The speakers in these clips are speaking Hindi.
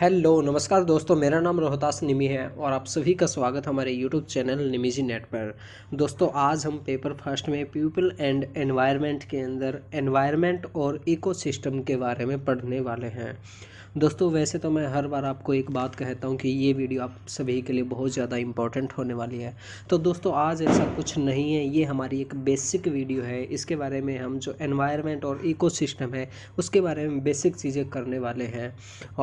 हेलो नमस्कार दोस्तों मेरा नाम रोहतास निमी है और आप सभी का स्वागत हमारे यूट्यूब चैनल निमीजी नेट पर दोस्तों आज हम पेपर फर्स्ट में पीपल एंड एनवायरनमेंट के अंदर एनवायरनमेंट और इकोसिस्टम के बारे में पढ़ने वाले हैं दोस्तों वैसे तो मैं हर बार आपको एक बात कहता हूँ कि ये वीडियो आप सभी के लिए बहुत ज़्यादा इंपॉर्टेंट होने वाली है तो दोस्तों आज ऐसा कुछ नहीं है ये हमारी एक बेसिक वीडियो है इसके बारे में हम जो एनवायरनमेंट और इकोसिस्टम है उसके बारे में बेसिक चीज़ें करने वाले हैं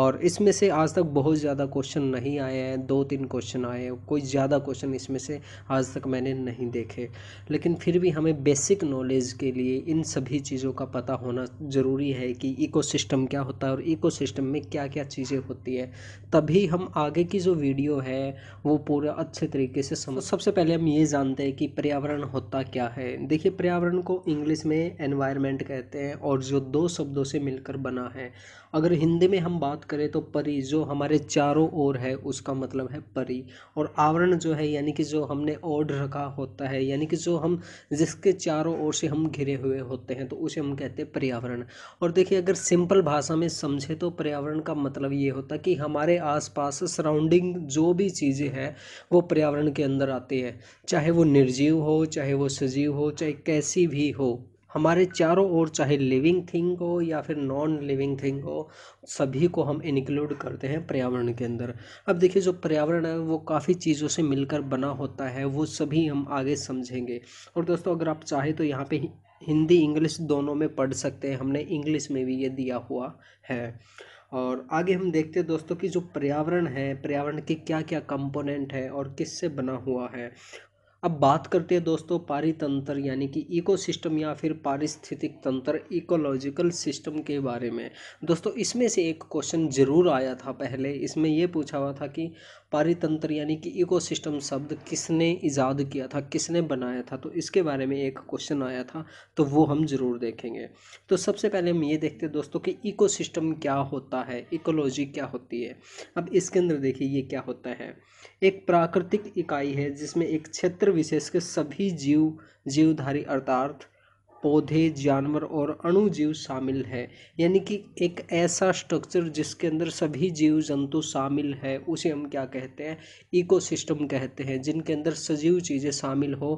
और इसमें से आज तक बहुत ज़्यादा क्वेश्चन नहीं आए हैं दो तीन क्वेश्चन आए हैं कोई ज़्यादा क्वेश्चन इसमें से आज तक मैंने नहीं देखे लेकिन फिर भी हमें बेसिक नॉलेज के लिए इन सभी चीज़ों का पता होना ज़रूरी है कि इको क्या होता है और इको में में क्या क्या चीज़ें होती है तभी हम आगे की जो वीडियो है वो पूरा अच्छे तरीके से समझ तो सबसे पहले हम ये जानते हैं कि पर्यावरण होता क्या है देखिए पर्यावरण को इंग्लिश में एनवायरमेंट कहते हैं और जो दो शब्दों से मिलकर बना है अगर हिंदी में हम बात करें तो परी जो हमारे चारों ओर है उसका मतलब है परी और आवरण जो है यानी कि जो हमने ओढ़ रखा होता है यानी कि जो हम जिसके चारों ओर से हम घिरे हुए होते हैं तो उसे हम कहते हैं पर्यावरण और देखिए अगर सिंपल भाषा में समझे तो पर्यावरण का मतलब ये होता है कि हमारे आसपास सराउंडिंग जो भी चीज़ें हैं वो पर्यावरण के अंदर आती है चाहे वो निर्जीव हो चाहे वो सजीव हो चाहे कैसी भी हो हमारे चारों ओर चाहे लिविंग थिंग हो या फिर नॉन लिविंग थिंग हो सभी को हम इंक्लूड करते हैं पर्यावरण के अंदर अब देखिए जो पर्यावरण है वो काफ़ी चीज़ों से मिलकर बना होता है वो सभी हम आगे समझेंगे और दोस्तों अगर आप चाहें तो यहाँ पे हिंदी इंग्लिश दोनों में पढ़ सकते हैं हमने इंग्लिश में भी ये दिया हुआ है और आगे हम देखते हैं दोस्तों कि जो पर्यावरण है पर्यावरण के क्या क्या कंपोनेंट है और किससे बना हुआ है अब बात करते हैं दोस्तों पारितंत्र यानी कि इकोसिस्टम या फिर पारिस्थितिक तंत्र इकोलॉजिकल सिस्टम के बारे में दोस्तों इसमें से एक क्वेश्चन ज़रूर आया था पहले इसमें यह पूछा हुआ था कि पारितंत्र यानी कि इकोसिस्टम शब्द किसने ईजाद किया था किसने बनाया था तो इसके बारे में एक क्वेश्चन आया था तो वो हम ज़रूर देखेंगे तो सबसे पहले हम ये देखते हैं दोस्तों कि इकोसिस्टम क्या होता है इकोलॉजी क्या होती है अब इसके अंदर देखिए ये क्या होता है एक प्राकृतिक इकाई है जिसमें एक क्षेत्र विशेष के सभी जीव जीवधारी अर्थार्थ पौधे जानवर और अणुजीव शामिल है यानी कि एक ऐसा स्ट्रक्चर जिसके अंदर सभी जीव जंतु शामिल है उसे हम क्या कहते हैं इकोसिस्टम कहते हैं जिनके अंदर सजीव चीज़ें शामिल हो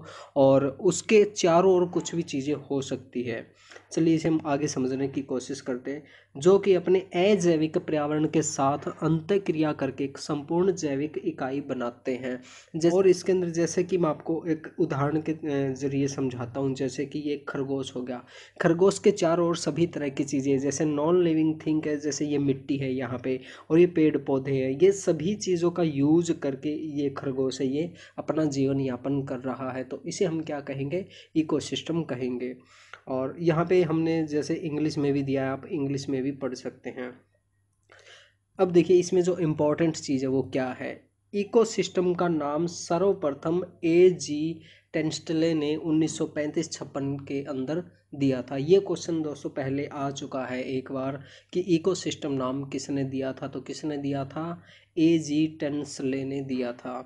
और उसके चारों ओर कुछ भी चीज़ें हो सकती है चलिए इसे हम आगे समझने की कोशिश करते हैं जो कि अपने अजैविक पर्यावरण के साथ अंत क्रिया करके एक संपूर्ण जैविक इकाई बनाते हैं और इसके अंदर जैसे कि मैं आपको एक उदाहरण के ज़रिए समझाता हूँ जैसे कि ये खरगोश हो गया खरगोश के चार और सभी तरह की चीज़ें जैसे नॉन लिविंग थिंग है जैसे ये मिट्टी है यहाँ पे और ये पेड़ पौधे हैं ये सभी चीज़ों का यूज करके ये खरगोश है ये अपना जीवन यापन कर रहा है तो इसे हम क्या कहेंगे इकोसिस्टम कहेंगे और यहाँ पे हमने जैसे इंग्लिश में भी दिया है आप इंग्लिश में भी पढ़ सकते हैं अब देखिए इसमें जो इम्पोर्टेंट चीज़ है वो क्या है इकोसिस्टम का नाम सर्वप्रथम ए जी टेंस्टले ने 1935 सौ के अंदर दिया था ये क्वेश्चन दोस्तों पहले आ चुका है एक बार कि इकोसिस्टम नाम किसने दिया था तो किसने दिया था ए जी टेंसले ने दिया था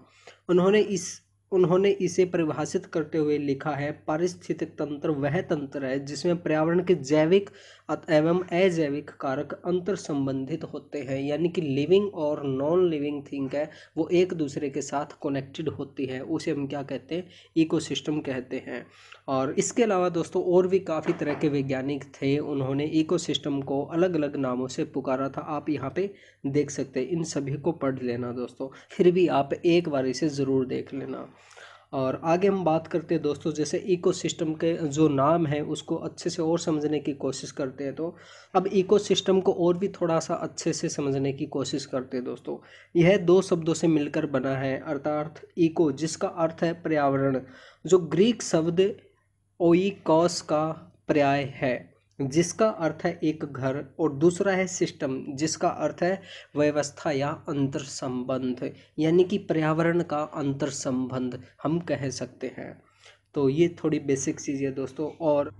उन्होंने इस उन्होंने इसे परिभाषित करते हुए लिखा है पारिस्थितिक तंत्र वह तंत्र है जिसमें पर्यावरण के जैविक एवं अजैविक कारक अंतर संबंधित होते हैं यानी कि लिविंग और नॉन लिविंग थिंग है वो एक दूसरे के साथ कनेक्टेड होती है उसे हम क्या कहते हैं इकोसिस्टम कहते हैं और इसके अलावा दोस्तों और भी काफ़ी तरह के वैज्ञानिक थे उन्होंने इको को अलग अलग नामों से पुकारा था आप यहाँ पर देख सकते हैं इन सभी को पढ़ लेना दोस्तों फिर भी आप एक बार इसे ज़रूर देख लेना और आगे हम बात करते हैं दोस्तों जैसे इकोसिस्टम के जो नाम है उसको अच्छे से और समझने की कोशिश करते हैं तो अब इकोसिस्टम को और भी थोड़ा सा अच्छे से समझने की कोशिश करते हैं दोस्तों यह दो शब्दों से मिलकर बना है अर्थार्थ इको जिसका अर्थ है पर्यावरण जो ग्रीक शब्द ओइकॉस का पर्याय है जिसका अर्थ है एक घर और दूसरा है सिस्टम जिसका अर्थ है व्यवस्था या अंतर संबंध यानी कि पर्यावरण का अंतर संबंध हम कह सकते हैं तो ये थोड़ी बेसिक चीज़ है दोस्तों और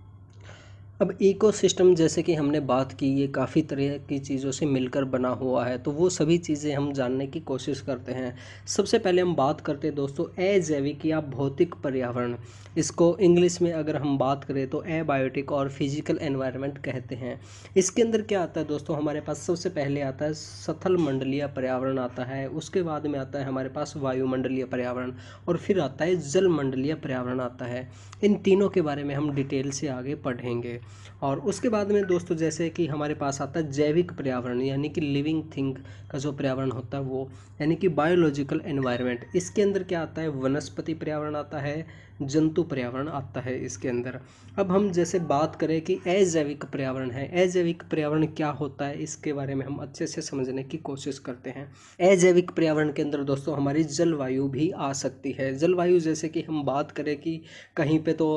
अब इकोसिस्टम जैसे कि हमने बात की ये काफ़ी तरह की चीज़ों से मिलकर बना हुआ है तो वो सभी चीज़ें हम जानने की कोशिश करते हैं सबसे पहले हम बात करते हैं दोस्तों अजैविक या भौतिक पर्यावरण इसको इंग्लिश में अगर हम बात करें तो एबायोटिक और फिजिकल एनवायरनमेंट कहते हैं इसके अंदर क्या आता है दोस्तों हमारे पास सबसे पहले आता है सथल मंडलीय पर्यावरण आता है उसके बाद में आता है हमारे पास वायुमंडलीय पर्यावरण और फिर आता है मंडलीय पर्यावरण आता है इन तीनों के बारे में हम डिटेल से आगे पढ़ेंगे और उसके बाद में दोस्तों जैसे कि हमारे पास आता है जैविक पर्यावरण यानी कि लिविंग थिंग का जो पर्यावरण होता है वो यानी कि बायोलॉजिकल एनवायरनमेंट इसके अंदर क्या आता है वनस्पति पर्यावरण आता है जंतु पर्यावरण आता है इसके अंदर अब हम जैसे बात करें कि अजैविक पर्यावरण है अजैविक पर्यावरण क्या होता है इसके बारे में हम अच्छे से समझने की कोशिश करते हैं अजैविक पर्यावरण के अंदर दोस्तों हमारी जलवायु भी आ सकती है जलवायु जैसे कि हम बात करें कि कहीं पे तो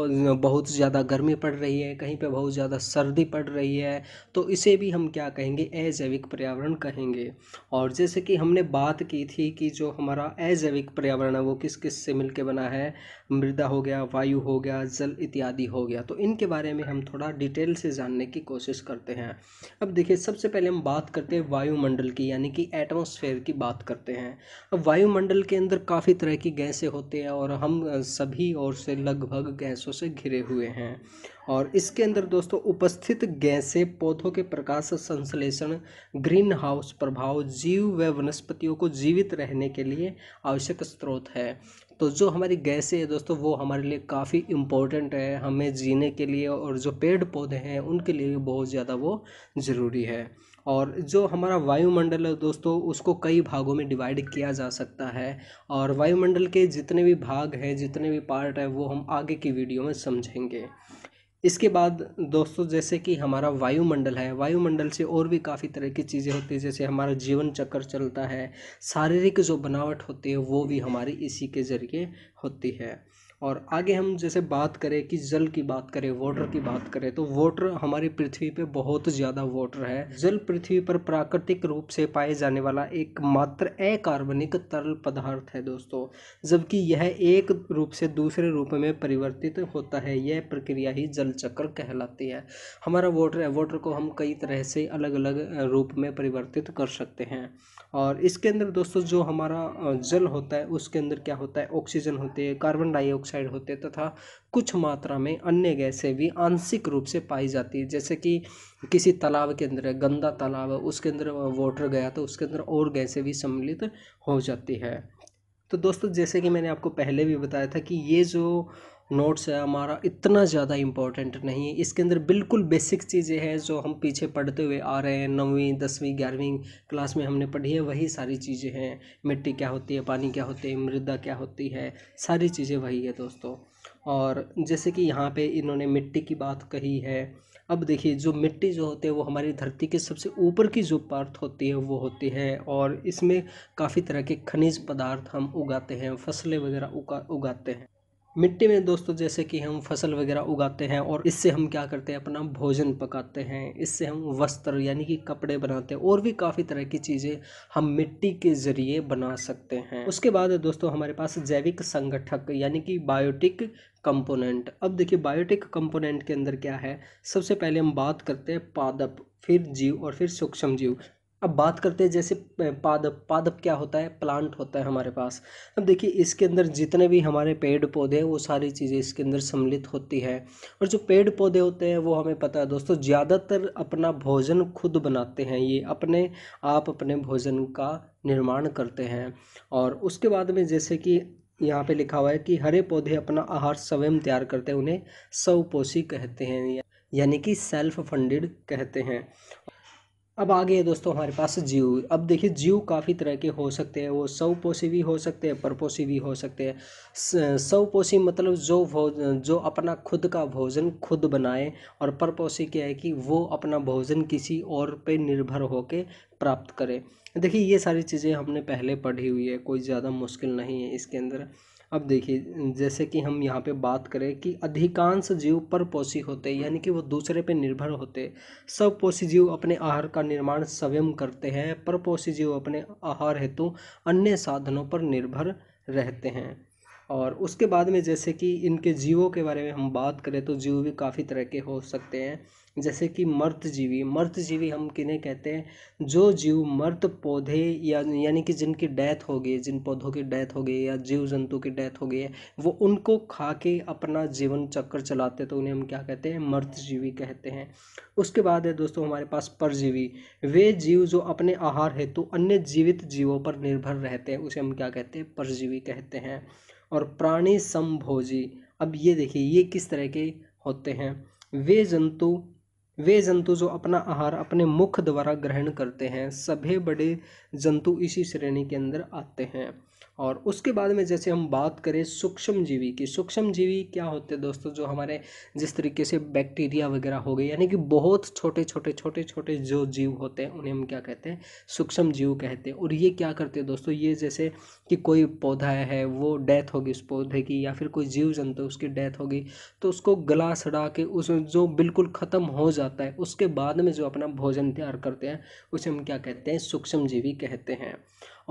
बहुत ज़्यादा गर्मी पड़ रही है कहीं पे बहुत ज़्यादा सर्दी पड़ रही है तो इसे भी हम क्या कहेंगे अजैविक पर्यावरण कहेंगे और जैसे कि हमने बात की थी कि जो हमारा अजैविक पर्यावरण है वो किस किस से मिलके बना है मृदा हो गया वायु हो गया जल इत्यादि हो गया तो इनके बारे में हम थोड़ा डिटेल से जानने की कोशिश करते हैं अब देखिए सबसे पहले हम बात करते हैं वायुमंडल की यानी कि एटमोसफेयर की बात करते हैं अब वायुमंडल के अंदर काफ़ी तरह की गैसें होती हैं और हम सभी और से लगभग गैसों से घिरे हुए हैं और इसके अंदर दोस्तों उपस्थित गैसें पौधों के प्रकाश संश्लेषण ग्रीन हाउस प्रभाव जीव व वनस्पतियों को जीवित रहने के लिए आवश्यक स्रोत है तो जो हमारी गैसें है दोस्तों वो हमारे लिए काफ़ी इम्पोर्टेंट है हमें जीने के लिए और जो पेड़ पौधे हैं उनके लिए बहुत ज़्यादा वो ज़रूरी है और जो हमारा वायुमंडल है दोस्तों उसको कई भागों में डिवाइड किया जा सकता है और वायुमंडल के जितने भी भाग हैं जितने भी पार्ट है वो हम आगे की वीडियो में समझेंगे इसके बाद दोस्तों जैसे कि हमारा वायुमंडल है वायुमंडल से और भी काफ़ी तरह की चीज़ें होती है जैसे हमारा जीवन चक्र चलता है शारीरिक जो बनावट होती है वो भी हमारी इसी के ज़रिए होती है और आगे हम जैसे बात करें कि जल की बात करें वाटर की बात करें तो वाटर हमारी पृथ्वी पे बहुत ज़्यादा वाटर है जल पृथ्वी पर प्राकृतिक रूप से पाए जाने वाला एक मात्र अकार्बनिक तरल पदार्थ है दोस्तों जबकि यह एक रूप से दूसरे रूप में परिवर्तित होता है यह प्रक्रिया ही जल चक्र कहलाती है हमारा वाटर है वाटर को हम कई तरह से अलग अलग रूप में परिवर्तित कर सकते हैं और इसके अंदर दोस्तों जो हमारा जल होता है उसके अंदर क्या होता है ऑक्सीजन होती है कार्बन डाइऑक्साइड डाइऑक्साइड होते तथा कुछ मात्रा में अन्य गैसें भी आंशिक रूप से पाई जाती है जैसे कि किसी तालाब के अंदर गंदा तालाब है उसके अंदर वाटर गया तो उसके अंदर और गैसें भी सम्मिलित हो जाती है तो दोस्तों जैसे कि मैंने आपको पहले भी बताया था कि ये जो नोट्स है हमारा इतना ज़्यादा इम्पोर्टेंट नहीं है इसके अंदर बिल्कुल बेसिक चीज़ें हैं जो हम पीछे पढ़ते हुए आ रहे हैं नौवीं दसवीं ग्यारहवीं क्लास में हमने पढ़ी है वही सारी चीज़ें हैं मिट्टी क्या होती है पानी क्या होती है मृदा क्या होती है सारी चीज़ें वही है दोस्तों और जैसे कि यहाँ पे इन्होंने मिट्टी की बात कही है अब देखिए जो मिट्टी जो होती है वो हमारी धरती के सबसे ऊपर की जो पार्थ होती है वो होती है और इसमें काफ़ी तरह के खनिज पदार्थ हम उगाते हैं फसलें वगैरह उगा उगाते हैं मिट्टी में दोस्तों जैसे कि हम फसल वगैरह उगाते हैं और इससे हम क्या करते हैं अपना भोजन पकाते हैं इससे हम वस्त्र यानी कि कपड़े बनाते हैं और भी काफ़ी तरह की चीज़ें हम मिट्टी के ज़रिए बना सकते हैं उसके बाद दोस्तों हमारे पास जैविक संगठक यानी कि बायोटिक कंपोनेंट अब देखिए बायोटिक कंपोनेंट के अंदर क्या है सबसे पहले हम बात करते हैं पादप फिर जीव और फिर सूक्ष्म जीव अब बात करते हैं जैसे पादप पादप क्या होता है प्लांट होता है हमारे पास अब देखिए इसके अंदर जितने भी हमारे पेड़ पौधे हैं वो सारी चीज़ें इसके अंदर सम्मिलित होती है और जो पेड़ पौधे होते हैं वो हमें पता है दोस्तों ज़्यादातर अपना भोजन खुद बनाते हैं ये अपने आप अपने भोजन का निर्माण करते हैं और उसके बाद में जैसे कि यहाँ पर लिखा हुआ है कि हरे पौधे अपना आहार स्वयं तैयार करते हैं उन्हें स्वपोषी कहते हैं यानी कि सेल्फ फंडेड कहते हैं अब आ गए दोस्तों हमारे पास जीव अब देखिए जीव काफ़ी तरह के हो सकते हैं वो सवपोषी भी हो सकते हैं परपोसी भी हो सकते हैं सवपोषी मतलब जो भोजन जो अपना खुद का भोजन खुद बनाए और परपोषी क्या है कि वो अपना भोजन किसी और पे निर्भर होके प्राप्त करे देखिए ये सारी चीज़ें हमने पहले पढ़ी हुई है कोई ज़्यादा मुश्किल नहीं है इसके अंदर अब देखिए जैसे कि हम यहाँ पे बात करें कि अधिकांश जीव परपोषी होते यानी कि वो दूसरे पे निर्भर होते सब पोषी जीव अपने आहार का निर्माण स्वयं करते हैं परपोषी जीव अपने आहार हेतु अन्य साधनों पर निर्भर रहते हैं और उसके बाद में जैसे कि इनके जीवों के बारे में हम बात करें तो जीव भी काफ़ी तरह के हो सकते हैं जैसे कि मर्त जीवी हम किन्हें कहते हैं जो जीव मर्त पौधे या यानी कि जिनकी डेथ हो गई जिन पौधों की डेथ हो गई या जीव जंतु की डेथ हो गई है वो उनको खा के अपना जीवन चक्कर चलाते तो उन्हें हम क्या कहते हैं जीवी कहते हैं उसके बाद है दोस्तों हमारे पास परजीवी वे जीव जो अपने आहार हेतु अन्य जीवित जीवों पर निर्भर रहते हैं उसे हम क्या कहते हैं परजीवी कहते हैं और प्राणी संभोजी अब ये देखिए ये किस तरह के होते हैं वे जंतु वे जंतु जो अपना आहार अपने मुख द्वारा ग्रहण करते हैं सभी बड़े जंतु इसी श्रेणी के अंदर आते हैं और उसके बाद में जैसे हम बात करें सूक्ष्म जीवी की सूक्ष्म जीवी क्या होते हैं दोस्तों जो हमारे जिस तरीके से बैक्टीरिया वगैरह हो गए यानी कि बहुत छोटे छोटे छोटे छोटे जो जीव होते हैं उन्हें हम क्या कहते हैं सूक्ष्म जीव कहते हैं और ये क्या करते हैं दोस्तों ये जैसे कि कोई पौधा है वो डेथ होगी उस पौधे की या फिर कोई जीव जंतु उसकी डेथ होगी तो उसको गला सड़ा के उस जो बिल्कुल ख़त्म हो जाता है उसके बाद में जो अपना भोजन तैयार करते हैं उसे हम क्या कहते हैं सूक्ष्म जीवी कहते हैं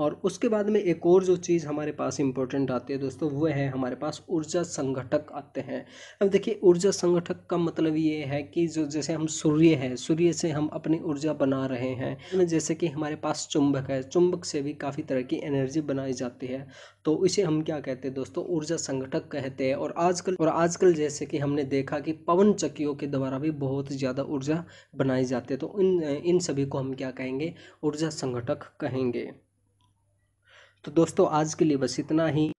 और उसके बाद में एक और जो चीज़ हमारे पास इम्पोर्टेंट आती है दोस्तों वह है हमारे पास ऊर्जा संगठक आते हैं अब देखिए ऊर्जा संगठक का मतलब ये है कि जो जैसे हम सूर्य है सूर्य से हम अपनी ऊर्जा बना रहे हैं मतलब जैसे कि हमारे पास चुंबक है चुंबक से भी काफ़ी तरह की एनर्जी बनाई जाती है तो इसे हम क्या कहते हैं दोस्तों ऊर्जा संगठक कहते हैं और आजकल और आजकल जैसे कि हमने देखा कि पवन चक्कियों के द्वारा भी बहुत ज़्यादा ऊर्जा बनाई जाती है तो इन इन सभी को हम क्या कहेंगे ऊर्जा संगठक कहेंगे तो दोस्तों आज के लिए बस इतना ही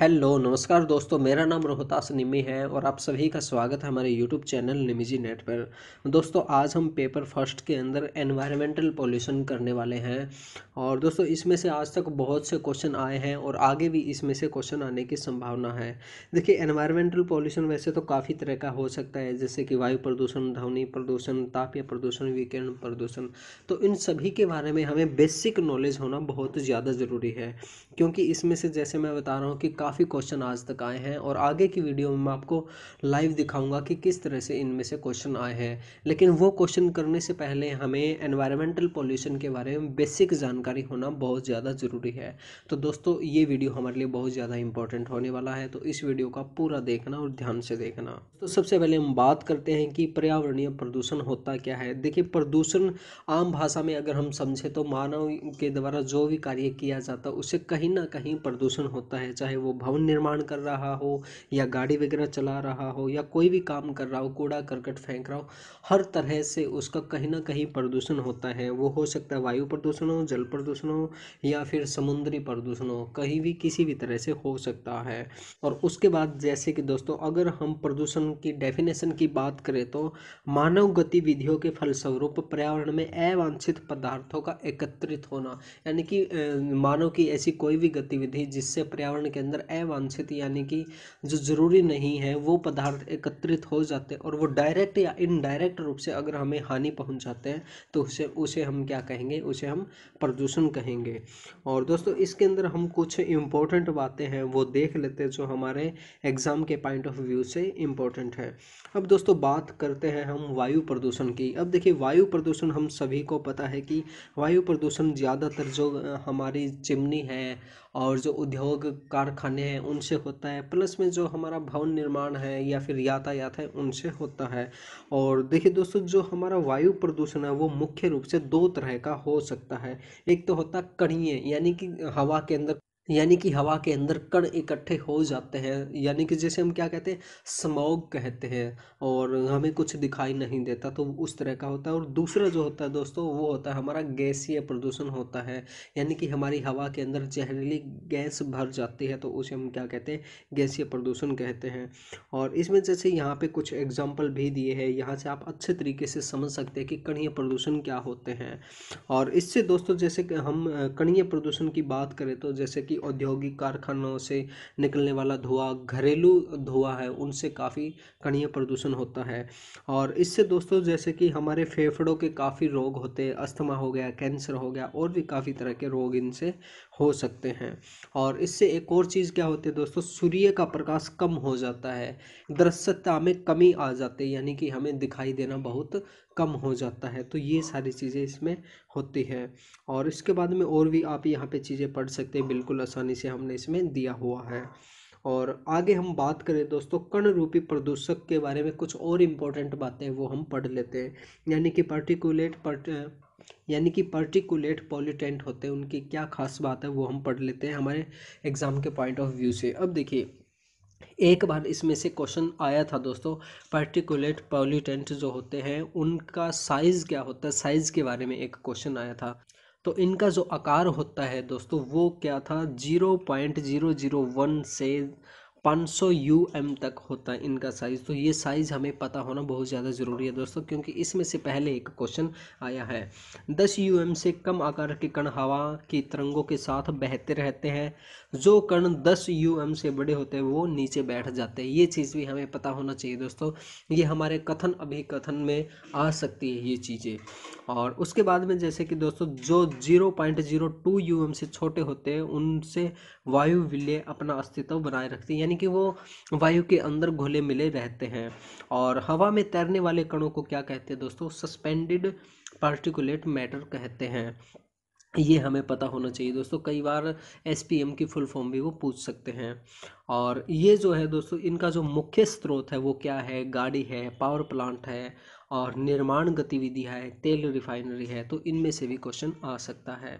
हेलो नमस्कार दोस्तों मेरा नाम रोहतास निमी है और आप सभी का स्वागत है हमारे यूट्यूब चैनल निमिजी नेट पर दोस्तों आज हम पेपर फर्स्ट के अंदर एनवायरमेंटल पोल्यूशन करने वाले हैं और दोस्तों इसमें से आज तक बहुत से क्वेश्चन आए हैं और आगे भी इसमें से क्वेश्चन आने की संभावना है देखिए एनवायरमेंटल पॉल्यूशन वैसे तो काफ़ी तरह का हो सकता है जैसे कि वायु प्रदूषण ध्वनि प्रदूषण तापीय प्रदूषण विकिरण प्रदूषण तो इन सभी के बारे में हमें बेसिक नॉलेज होना बहुत ज़्यादा ज़रूरी है क्योंकि इसमें से जैसे मैं बता रहा हूँ कि काफ़ी क्वेश्चन आज तक आए हैं और आगे की वीडियो में मैं आपको लाइव दिखाऊंगा कि किस तरह से इनमें से क्वेश्चन आए हैं लेकिन वो क्वेश्चन करने से पहले हमें एनवायरमेंटल पोल्यूशन के बारे में बेसिक जानकारी होना बहुत ज़्यादा ज़रूरी है तो दोस्तों ये वीडियो हमारे लिए बहुत ज़्यादा इंपॉर्टेंट होने वाला है तो इस वीडियो का पूरा देखना और ध्यान से देखना तो सबसे पहले हम बात करते हैं कि पर्यावरणीय प्रदूषण होता क्या है देखिए प्रदूषण आम भाषा में अगर हम समझें तो मानव के द्वारा जो भी कार्य किया जाता है उससे कहीं ना कहीं प्रदूषण होता है चाहे वो भवन निर्माण कर रहा हो या गाड़ी वगैरह चला रहा हो या कोई भी काम कर रहा हो कूड़ा करकट फेंक रहा हो हर तरह से उसका कहीं ना कहीं प्रदूषण होता है वो हो सकता है वायु प्रदूषण हो जल प्रदूषण हो या फिर समुद्री प्रदूषण हो कहीं भी किसी भी तरह से हो सकता है और उसके बाद जैसे कि दोस्तों अगर हम प्रदूषण की डेफिनेशन की बात करें तो मानव गतिविधियों के फलस्वरूप पर्यावरण में अवांछित पदार्थों का एकत्रित होना यानी कि मानव की ऐसी कोई भी गतिविधि जिससे पर्यावरण के अंदर अंदर अवांछित यानी कि जो ज़रूरी नहीं है वो पदार्थ एकत्रित हो जाते हैं और वो डायरेक्ट या इनडायरेक्ट रूप से अगर हमें हानि पहुंचाते हैं तो उसे उसे हम क्या कहेंगे उसे हम प्रदूषण कहेंगे और दोस्तों इसके अंदर हम कुछ इम्पोर्टेंट बातें हैं वो देख लेते हैं जो हमारे एग्ज़ाम के पॉइंट ऑफ व्यू से इम्पोर्टेंट है अब दोस्तों बात करते हैं हम वायु प्रदूषण की अब देखिए वायु प्रदूषण हम सभी को पता है कि वायु प्रदूषण ज़्यादातर जो हमारी चिमनी है और जो उद्योग कारखाने कारखाने हैं उनसे होता है प्लस में जो हमारा भवन निर्माण है या फिर यातायात है उनसे होता है और देखिए दोस्तों जो हमारा वायु प्रदूषण है वो मुख्य रूप से दो तरह का हो सकता है एक तो होता कड़िए यानी कि हवा के अंदर यानी कि हवा के अंदर कण इकट्ठे हो जाते हैं यानी कि जैसे हम क्या कहते हैं स्मोग कहते हैं और हमें कुछ दिखाई नहीं देता तो उस तरह का होता है और दूसरा जो होता है दोस्तों वो होता है हमारा गैसीय प्रदूषण होता है यानी कि हमारी हवा के अंदर जहरीली गैस भर जाती है तो उसे हम क्या कहते हैं गैसीय प्रदूषण कहते हैं और इसमें जैसे यहाँ पर कुछ एग्जाम्पल भी दिए हैं यहाँ से आप अच्छे तरीके से समझ सकते हैं कि कणीय प्रदूषण क्या होते हैं और इससे दोस्तों जैसे कि हम कणीय प्रदूषण की बात करें तो जैसे कि औद्योगिक कारखानों से निकलने वाला धुआं घरेलू धुआं है उनसे काफ़ी कणीय प्रदूषण होता है और इससे दोस्तों जैसे कि हमारे फेफड़ों के काफ़ी रोग होते हैं अस्थमा हो गया कैंसर हो गया और भी काफ़ी तरह के रोग इनसे हो सकते हैं और इससे एक और चीज़ क्या होती है दोस्तों सूर्य का प्रकाश कम हो जाता है दृश्यता में कमी आ जाती है यानी कि हमें दिखाई देना बहुत कम हो जाता है तो ये सारी चीज़ें इसमें होती है और इसके बाद में और भी आप यहाँ पे चीज़ें पढ़ सकते हैं बिल्कुल आसानी से हमने इसमें दिया हुआ है और आगे हम बात करें दोस्तों कर्ण रूपी प्रदूषक के बारे में कुछ और इम्पोर्टेंट बातें वो हम पढ़ लेते हैं यानी कि पर्टिकुलेट पर्ट यानी कि पर्टिकुलेट पॉलिटेंट होते हैं उनकी क्या खास बात है वो हम पढ़ लेते हैं हमारे एग्ज़ाम के पॉइंट ऑफ व्यू से अब देखिए एक बार इसमें से क्वेश्चन आया था दोस्तों पर्टिकुलेट पॉलीटेंट जो होते हैं उनका साइज़ क्या होता है साइज़ के बारे में एक क्वेश्चन आया था तो इनका जो आकार होता है दोस्तों वो क्या था zero point zero zero one से 500 यू एम तक होता है इनका साइज़ तो ये साइज़ हमें पता होना बहुत ज़्यादा ज़रूरी है दोस्तों क्योंकि इसमें से पहले एक क्वेश्चन आया है 10 यू एम से कम आकार के कण हवा की तरंगों के साथ बहते रहते हैं जो कण 10 यू एम से बड़े होते हैं वो नीचे बैठ जाते हैं ये चीज़ भी हमें पता होना चाहिए दोस्तों ये हमारे कथन अभी कथन में आ सकती है ये चीज़ें और उसके बाद में जैसे कि दोस्तों जो zero point zero two u m से छोटे होते हैं उनसे वायु विलय अपना अस्तित्व बनाए रखते हैं यानी कि वो वायु के अंदर घोले मिले रहते हैं और हवा में तैरने वाले कणों को क्या कहते हैं दोस्तों सस्पेंडेड पार्टिकुलेट मैटर कहते हैं ये हमें पता होना चाहिए दोस्तों कई बार एस की फुल फॉर्म भी वो पूछ सकते हैं और ये जो है दोस्तों इनका जो मुख्य स्रोत है वो क्या है गाड़ी है पावर प्लांट है और निर्माण गतिविधि है तेल रिफाइनरी है तो इनमें से भी क्वेश्चन आ सकता है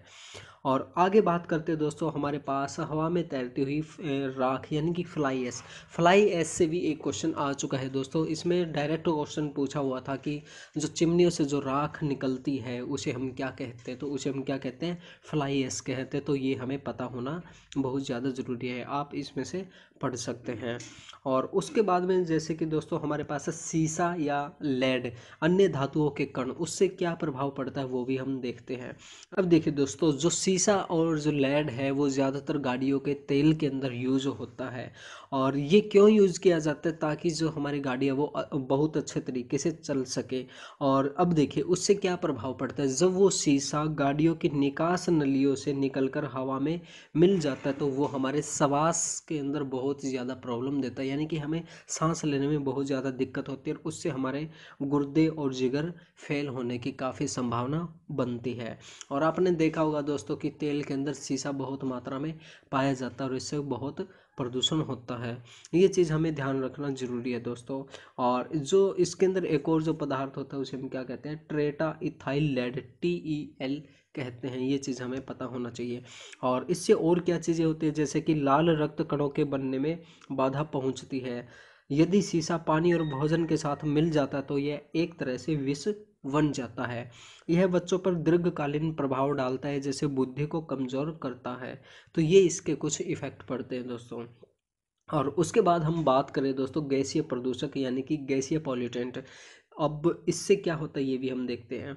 और आगे बात करते हैं दोस्तों हमारे पास हवा में तैरती हुई राख यानी कि फ्लाई एस फ्लाई एस से भी एक क्वेश्चन आ चुका है दोस्तों इसमें डायरेक्ट क्वेश्चन पूछा हुआ था कि जो चिमनियों से जो राख निकलती है उसे हम क्या कहते हैं तो उसे हम क्या कहते हैं फ्लाई एस कहते हैं तो ये हमें पता होना बहुत ज़्यादा ज़रूरी है आप इसमें से पढ़ सकते हैं और उसके बाद में जैसे कि दोस्तों हमारे पास है सीसा या लेड अन्य धातुओं के कण उससे क्या प्रभाव पड़ता है वो भी हम देखते हैं अब देखिए दोस्तों जो सी सीसा और जो लेड है वो ज़्यादातर गाड़ियों के तेल के अंदर यूज होता है और ये क्यों यूज़ किया जाता है ताकि जो हमारी गाड़ी है वो बहुत अच्छे तरीके से चल सके और अब देखिए उससे क्या प्रभाव पड़ता है जब वो शीशा गाड़ियों की निकास नलियों से निकल कर हवा में मिल जाता है तो वो हमारे सवास के अंदर बहुत ज़्यादा प्रॉब्लम देता है यानी कि हमें सांस लेने में बहुत ज़्यादा दिक्कत होती है और उससे हमारे गुर्दे और जिगर फेल होने की काफ़ी संभावना बनती है और आपने देखा होगा दोस्तों कि तेल के अंदर शीशा बहुत मात्रा में पाया जाता है और इससे बहुत प्रदूषण होता है ये चीज़ हमें ध्यान रखना ज़रूरी है दोस्तों और जो इसके अंदर एक और जो पदार्थ होता है उसे हम क्या कहते हैं tetra ethyl lead T E L कहते हैं ये चीज़ हमें पता होना चाहिए और इससे और क्या चीज़ें होती है जैसे कि लाल रक्त कणों के बनने में बाधा पहुँचती है यदि शीशा पानी और भोजन के साथ मिल जाता है तो यह एक तरह से विष बन जाता है यह बच्चों पर दीर्घकालीन प्रभाव डालता है जैसे बुद्धि को कमज़ोर करता है तो ये इसके कुछ इफ़ेक्ट पड़ते हैं दोस्तों और उसके बाद हम बात करें दोस्तों गैसीय प्रदूषक यानी कि गैसीय पॉल्यूटेंट अब इससे क्या होता है ये भी हम देखते हैं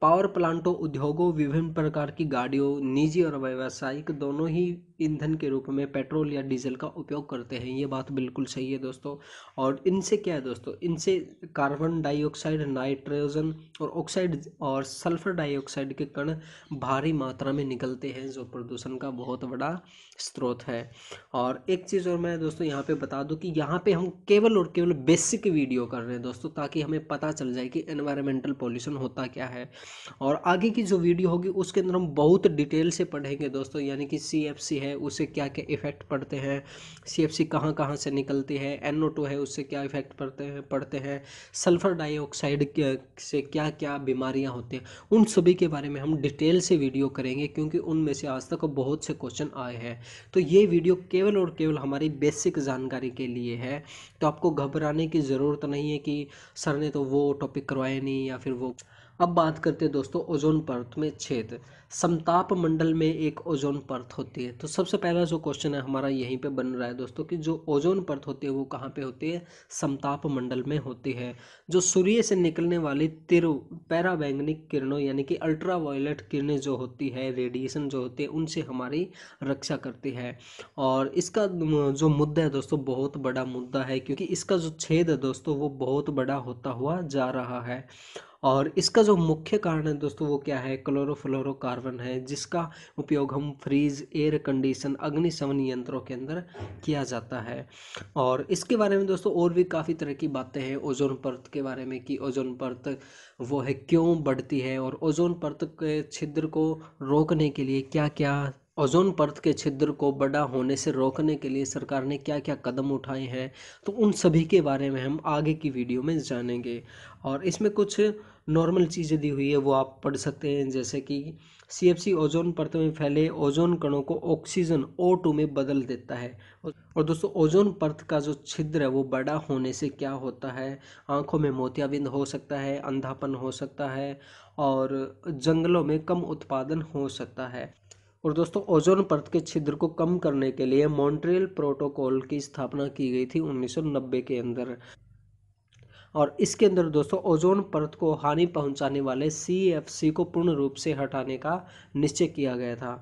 पावर प्लांटों उद्योगों विभिन्न प्रकार की गाड़ियों निजी और व्यावसायिक दोनों ही ईंधन के रूप में पेट्रोल या डीजल का उपयोग करते हैं ये बात बिल्कुल सही है दोस्तों और इनसे क्या है दोस्तों इनसे कार्बन डाइऑक्साइड नाइट्रोजन और ऑक्साइड और सल्फर डाइऑक्साइड के कण भारी मात्रा में निकलते हैं जो प्रदूषण का बहुत बड़ा स्रोत है और एक चीज़ और मैं दोस्तों यहाँ पर बता दूँ कि यहाँ पर हम केवल और केवल बेसिक वीडियो कर रहे हैं दोस्तों ताकि हमें पता चल जाए कि एनवायरमेंटल पॉल्यूशन होता क्या है और आगे की जो वीडियो होगी उसके अंदर हम बहुत डिटेल से पढ़ेंगे दोस्तों यानी कि सी एफ सी है उससे क्या क्या इफ़ेक्ट पड़ते हैं सी एफ सी कहाँ कहाँ से निकलती है एन ओ टू है उससे क्या इफ़ेक्ट पड़ते हैं पड़ते हैं सल्फ़र डाइऑक्साइड से क्या क्या बीमारियाँ होती हैं उन सभी के बारे में हम डिटेल से वीडियो करेंगे क्योंकि उनमें से आज तक बहुत से क्वेश्चन आए हैं तो ये वीडियो केवल और केवल हमारी बेसिक जानकारी के लिए है तो आपको घबराने की ज़रूरत नहीं है कि सर ने तो वो टॉपिक करवाए नहीं या फिर वो अब बात करते हैं दोस्तों ओजोन परत में छेद समताप मंडल में एक ओजोन परत होती है तो सबसे पहला जो क्वेश्चन है हमारा यहीं पे बन रहा है दोस्तों कि जो ओजोन परत होती है वो कहाँ पे होती है समताप मंडल में होती है जो सूर्य से निकलने वाली तिरु पैराबैंगनिक किरणों यानी कि अल्ट्रा किरणें जो होती है रेडिएशन जो होती है उनसे हमारी रक्षा करती है और इसका जो मुद्दा है दोस्तों बहुत बड़ा मुद्दा है क्योंकि इसका जो छेद है दोस्तों वो बहुत बड़ा होता हुआ जा रहा है और इसका जो मुख्य कारण है दोस्तों वो क्या है क्लोरोफ्लोरोकार्बन है जिसका उपयोग हम फ्रीज एयर कंडीशन अग्निशमन यंत्रों के अंदर किया जाता है और इसके बारे में दोस्तों और भी काफ़ी तरह की बातें हैं ओजोन परत के बारे में कि ओजोन परत वो है क्यों बढ़ती है और ओजोन परत के छिद्र को रोकने के लिए क्या क्या ओजोन परत के छिद्र को बड़ा होने से रोकने के लिए सरकार ने क्या क्या कदम उठाए हैं तो उन सभी के बारे में हम आगे की वीडियो में जानेंगे और इसमें कुछ नॉर्मल चीज़ें दी हुई है वो आप पढ़ सकते हैं जैसे कि सी एफ सी ओजोन परत में फैले ओजोन कणों को ऑक्सीजन ओ टू में बदल देता है और दोस्तों ओजोन परत का जो छिद्र है वो बड़ा होने से क्या होता है आंखों में मोतियाबिंद हो सकता है अंधापन हो सकता है और जंगलों में कम उत्पादन हो सकता है और दोस्तों ओजोन परत के छिद्र को कम करने के लिए मॉन्ट्रियल प्रोटोकॉल की स्थापना की गई थी 1990 के अंदर और इसके अंदर दोस्तों ओजोन परत को हानि पहुंचाने वाले सी को पूर्ण रूप से हटाने का निश्चय किया गया था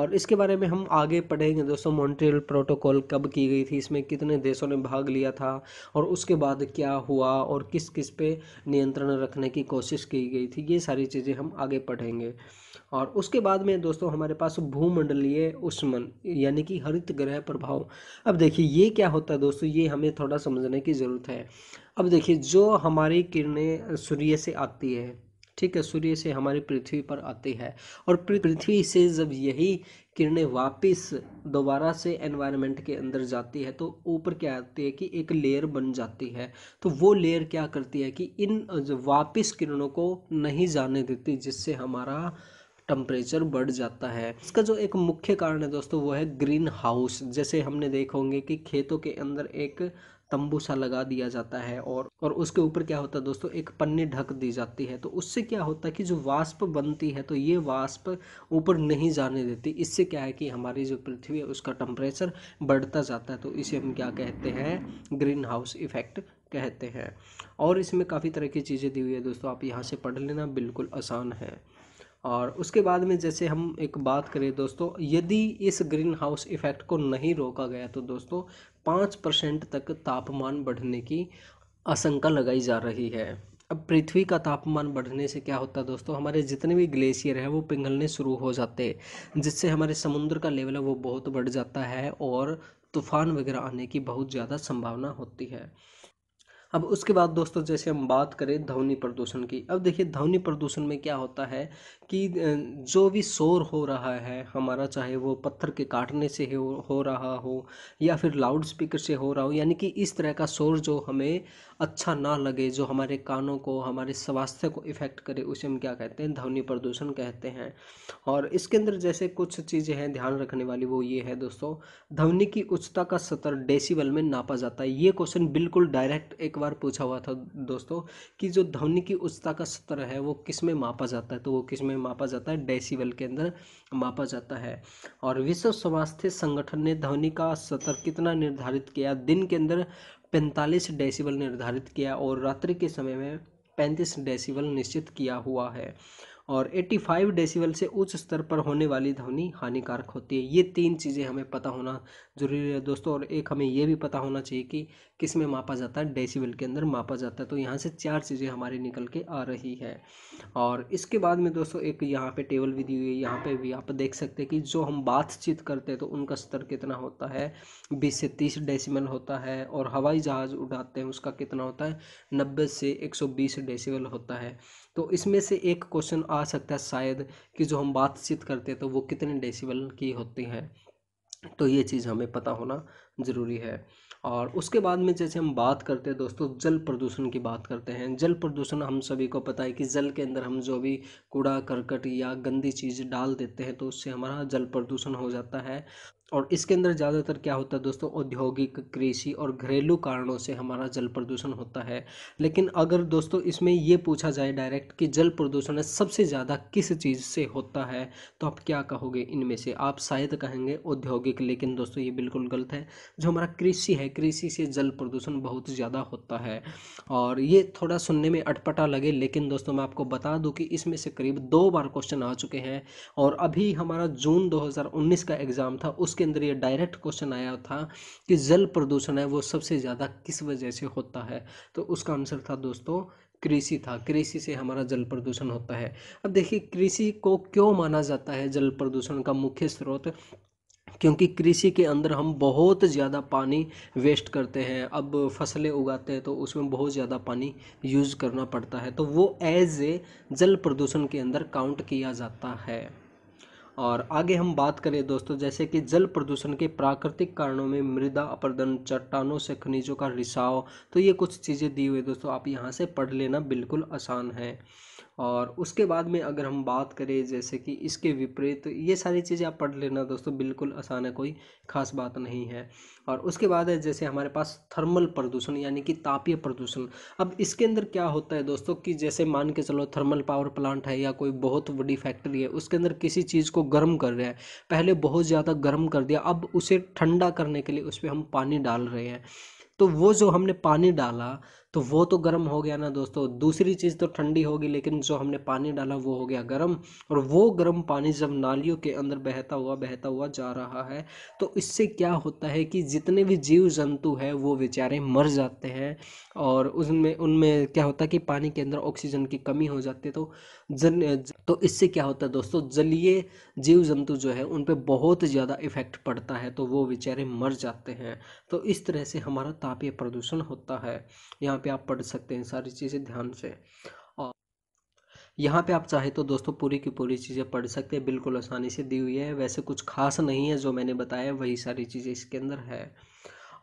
और इसके बारे में हम आगे पढ़ेंगे दोस्तों मॉन्ट्रियल प्रोटोकॉल कब की गई थी इसमें कितने देशों ने भाग लिया था और उसके बाद क्या हुआ और किस किस पे नियंत्रण रखने की कोशिश की गई थी ये सारी चीज़ें हम आगे पढ़ेंगे और उसके बाद में दोस्तों हमारे पास भूमंडलीय उष्मन यानी कि हरित ग्रह प्रभाव अब देखिए ये क्या होता है दोस्तों ये हमें थोड़ा समझने की ज़रूरत है अब देखिए जो हमारी किरणें सूर्य से आती है ठीक है सूर्य से हमारी पृथ्वी पर आती है और पृथ्वी से जब यही किरणें वापस दोबारा से एनवायरनमेंट के अंदर जाती है तो ऊपर क्या आती है कि एक लेयर बन जाती है तो वो लेयर क्या करती है कि इन वापस किरणों को नहीं जाने देती जिससे हमारा टम्परेचर बढ़ जाता है इसका जो एक मुख्य कारण है दोस्तों वो है ग्रीन हाउस जैसे हमने देखोगे होंगे कि खेतों के अंदर एक तंबू सा लगा दिया जाता है और और उसके ऊपर क्या होता है दोस्तों एक पन्नी ढक दी जाती है तो उससे क्या होता है कि जो वाष्प बनती है तो ये वाष्प ऊपर नहीं जाने देती इससे क्या है कि हमारी जो पृथ्वी है उसका टेम्परेचर बढ़ता जाता है तो इसे हम क्या कहते हैं ग्रीन हाउस इफेक्ट कहते हैं और इसमें काफ़ी तरह की चीज़ें दी हुई है दोस्तों आप यहाँ से पढ़ लेना बिल्कुल आसान है और उसके बाद में जैसे हम एक बात करें दोस्तों यदि इस ग्रीन हाउस इफ़ेक्ट को नहीं रोका गया तो दोस्तों पाँच परसेंट तक तापमान बढ़ने की आशंका लगाई जा रही है अब पृथ्वी का तापमान बढ़ने से क्या होता है दोस्तों हमारे जितने भी ग्लेशियर हैं वो पिघलने शुरू हो जाते जिससे हमारे समुद्र का लेवल है वो बहुत बढ़ जाता है और तूफान वगैरह आने की बहुत ज़्यादा संभावना होती है अब उसके बाद दोस्तों जैसे हम बात करें ध्वनि प्रदूषण की अब देखिए ध्वनि प्रदूषण में क्या होता है कि जो भी शोर हो रहा है हमारा चाहे वो पत्थर के काटने से हो हो रहा हो या फिर लाउड स्पीकर से हो रहा हो यानी कि इस तरह का शोर जो हमें अच्छा ना लगे जो हमारे कानों को हमारे स्वास्थ्य को इफ़ेक्ट करे उसे हम क्या कहते हैं ध्वनि प्रदूषण कहते हैं और इसके अंदर जैसे कुछ चीज़ें हैं ध्यान रखने वाली वो ये है दोस्तों ध्वनि की उच्चता का सतर डेसीबल में नापा जाता है ये क्वेश्चन बिल्कुल डायरेक्ट एक बार पूछा हुआ था दोस्तों कि जो ध्वनि की उच्चता का सतर है वो किस में मापा जाता है तो वो किस में मापा जाता है डेसिबल के अंदर मापा जाता है और विश्व स्वास्थ्य संगठन ने ध्वनि का स्तर कितना निर्धारित किया दिन के अंदर पैंतालीस डेसिबल निर्धारित किया और रात्रि के समय में पैंतीस डेसिबल निश्चित किया हुआ है और 85 डेसिबल से उच्च स्तर पर होने वाली ध्वनि हानिकारक होती है ये तीन चीज़ें हमें पता होना ज़रूरी है दोस्तों और एक हमें यह भी पता होना चाहिए कि किस में मापा जाता है डेसिबल के अंदर मापा जाता है तो यहाँ से चार चीज़ें हमारी निकल के आ रही है और इसके बाद में दोस्तों एक यहाँ पर टेबल भी दी हुई है यहाँ पर भी आप देख सकते हैं कि जो हम बातचीत करते हैं तो उनका स्तर कितना होता है बीस से तीस डेसीमल होता है और हवाई जहाज़ उड़ाते हैं उसका कितना होता है नब्बे से एक सौ बीस होता है तो इसमें से एक क्वेश्चन आ सकता है शायद कि जो हम बातचीत करते हैं तो वो कितने डेसिबल की होती है तो ये चीज़ हमें पता होना ज़रूरी है और उसके बाद में जैसे हम बात करते हैं दोस्तों जल प्रदूषण की बात करते हैं जल प्रदूषण हम सभी को पता है कि जल के अंदर हम जो भी कूड़ा करकट या गंदी चीज़ डाल देते हैं तो उससे हमारा जल प्रदूषण हो जाता है और इसके अंदर ज़्यादातर क्या होता है दोस्तों औद्योगिक कृषि और घरेलू कारणों से हमारा जल प्रदूषण होता है लेकिन अगर दोस्तों इसमें ये पूछा जाए डायरेक्ट कि जल प्रदूषण सबसे ज़्यादा किस चीज़ से होता है तो आप क्या कहोगे इनमें से आप शायद कहेंगे औद्योगिक लेकिन दोस्तों ये बिल्कुल गलत है जो हमारा कृषि है कृषि से जल प्रदूषण बहुत ज़्यादा होता है और ये थोड़ा सुनने में अटपटा लगे लेकिन दोस्तों मैं आपको बता दूँ कि इसमें से करीब दो बार क्वेश्चन आ चुके हैं और अभी हमारा जून दो का एग्ज़ाम था उसके उसके अंदर ये डायरेक्ट क्वेश्चन आया था कि जल प्रदूषण है वो सबसे ज़्यादा किस वजह से होता है तो उसका आंसर था दोस्तों कृषि था कृषि से हमारा जल प्रदूषण होता है अब देखिए कृषि को क्यों माना जाता है जल प्रदूषण का मुख्य स्रोत क्योंकि कृषि के अंदर हम बहुत ज़्यादा पानी वेस्ट करते हैं अब फसलें उगाते हैं तो उसमें बहुत ज़्यादा पानी यूज़ करना पड़ता है तो वो एज ए जल प्रदूषण के अंदर काउंट किया जाता है और आगे हम बात करें दोस्तों जैसे कि जल प्रदूषण के प्राकृतिक कारणों में मृदा अपरदन चट्टानों से खनिजों का रिसाव तो ये कुछ चीज़ें दी हुई दोस्तों आप यहाँ से पढ़ लेना बिल्कुल आसान है और उसके बाद में अगर हम बात करें जैसे कि इसके विपरीत ये सारी चीज़ें आप पढ़ लेना दोस्तों बिल्कुल आसान है कोई ख़ास बात नहीं है और उसके बाद है जैसे हमारे पास थर्मल प्रदूषण यानी कि तापीय प्रदूषण अब इसके अंदर क्या होता है दोस्तों कि जैसे मान के चलो थर्मल पावर प्लांट है या कोई बहुत बड़ी फैक्ट्री है उसके अंदर किसी चीज़ को गर्म कर रहे हैं पहले बहुत ज़्यादा गर्म कर दिया अब उसे ठंडा करने के लिए उस पर हम पानी डाल रहे हैं तो वो जो हमने पानी डाला तो वो तो गर्म हो गया ना दोस्तों दूसरी चीज़ तो ठंडी होगी लेकिन जो हमने पानी डाला वो हो गया गर्म और वो गर्म पानी जब नालियों के अंदर बहता हुआ बहता हुआ जा रहा है तो इससे क्या होता है कि जितने भी जीव जंतु हैं वो बेचारे मर जाते हैं और उसमें उनमें क्या होता है कि पानी के अंदर ऑक्सीजन की कमी हो जाती है तो जन तो इससे क्या होता है दोस्तों जलीय जीव जंतु जो है उन पर बहुत ज़्यादा इफेक्ट पड़ता है तो वो बेचारे मर जाते हैं तो इस तरह से हमारा तापीय प्रदूषण होता है यहाँ पे आप पढ़ सकते हैं सारी चीज़ें ध्यान से और यहाँ पे आप चाहे तो दोस्तों पूरी की पूरी चीज़ें पढ़ सकते हैं बिल्कुल आसानी से दी हुई है वैसे कुछ खास नहीं है जो मैंने बताया वही सारी चीज़ें इसके अंदर है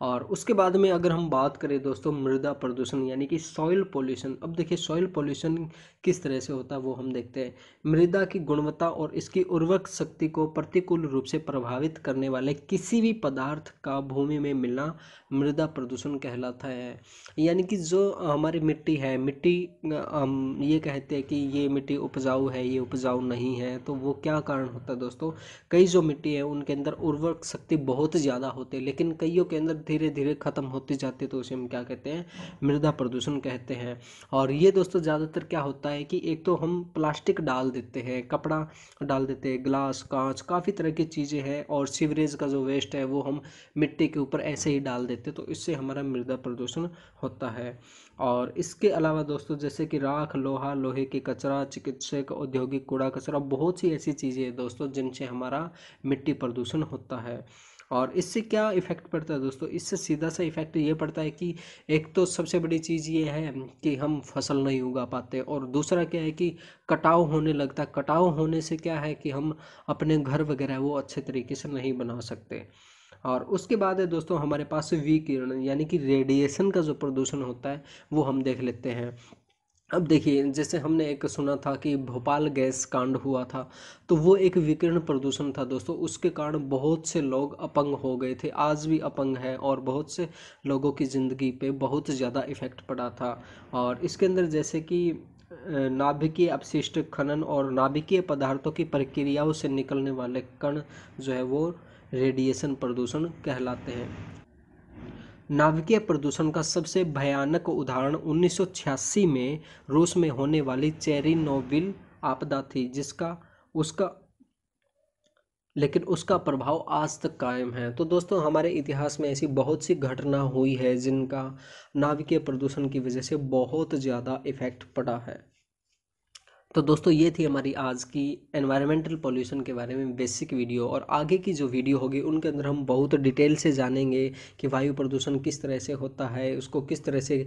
और उसके बाद में अगर हम बात करें दोस्तों मृदा प्रदूषण यानी कि सॉइल पॉल्यूशन अब देखिए सॉइल पॉल्यूशन किस तरह से होता है वो हम देखते हैं मृदा की गुणवत्ता और इसकी उर्वरक शक्ति को प्रतिकूल रूप से प्रभावित करने वाले किसी भी पदार्थ का भूमि में मिलना मृदा प्रदूषण कहलाता है यानी कि जो हमारी मिट्टी है मिट्टी हम ये कहते हैं कि ये मिट्टी उपजाऊ है ये उपजाऊ नहीं है तो वो क्या कारण होता है दोस्तों कई जो मिट्टी है उनके अंदर उर्वरक शक्ति बहुत ज़्यादा होती है लेकिन कईयों के अंदर धीरे धीरे ख़त्म होती जाती है तो उसे हम क्या कहते हैं मृदा प्रदूषण कहते हैं और ये दोस्तों ज़्यादातर क्या होता होता है कि एक तो हम प्लास्टिक डाल देते हैं कपड़ा डाल देते हैं ग्लास कांच काफ़ी तरह की चीज़ें हैं और सीवरेज का जो वेस्ट है वो हम मिट्टी के ऊपर ऐसे ही डाल देते तो इससे हमारा मृदा प्रदूषण होता है और इसके अलावा दोस्तों जैसे कि राख लोहा लोहे के कचरा चिकित्सक औद्योगिक कूड़ा कचरा बहुत सी ऐसी चीज़ें हैं दोस्तों जिनसे हमारा मिट्टी प्रदूषण होता है और इससे क्या इफ़ेक्ट पड़ता है दोस्तों इससे सीधा सा इफ़ेक्ट ये पड़ता है कि एक तो सबसे बड़ी चीज़ ये है कि हम फसल नहीं उगा पाते और दूसरा क्या है कि कटाव होने लगता है कटाव होने से क्या है कि हम अपने घर वगैरह वो अच्छे तरीके से नहीं बना सकते और उसके बाद है दोस्तों हमारे पास विकिरण यानी कि रेडिएशन का जो प्रदूषण होता है वो हम देख लेते हैं अब देखिए जैसे हमने एक सुना था कि भोपाल गैस कांड हुआ था तो वो एक विकिरण प्रदूषण था दोस्तों उसके कारण बहुत से लोग अपंग हो गए थे आज भी अपंग हैं और बहुत से लोगों की ज़िंदगी पे बहुत ज़्यादा इफ़ेक्ट पड़ा था और इसके अंदर जैसे कि नाभिकीय अपशिष्ट खनन और नाभिकीय पदार्थों की प्रक्रियाओं से निकलने वाले कण जो है वो रेडिएशन प्रदूषण कहलाते हैं नाभिकीय प्रदूषण का सबसे भयानक उदाहरण 1986 में रूस में होने वाली चेरिनोबिल आपदा थी जिसका उसका लेकिन उसका प्रभाव आज तक कायम है तो दोस्तों हमारे इतिहास में ऐसी बहुत सी घटना हुई है जिनका नाभिकीय प्रदूषण की वजह से बहुत ज़्यादा इफेक्ट पड़ा है तो दोस्तों ये थी हमारी आज की एनवायरमेंटल पोल्यूशन के बारे में बेसिक वीडियो और आगे की जो वीडियो होगी उनके अंदर हम बहुत डिटेल से जानेंगे कि वायु प्रदूषण किस तरह से होता है उसको किस तरह से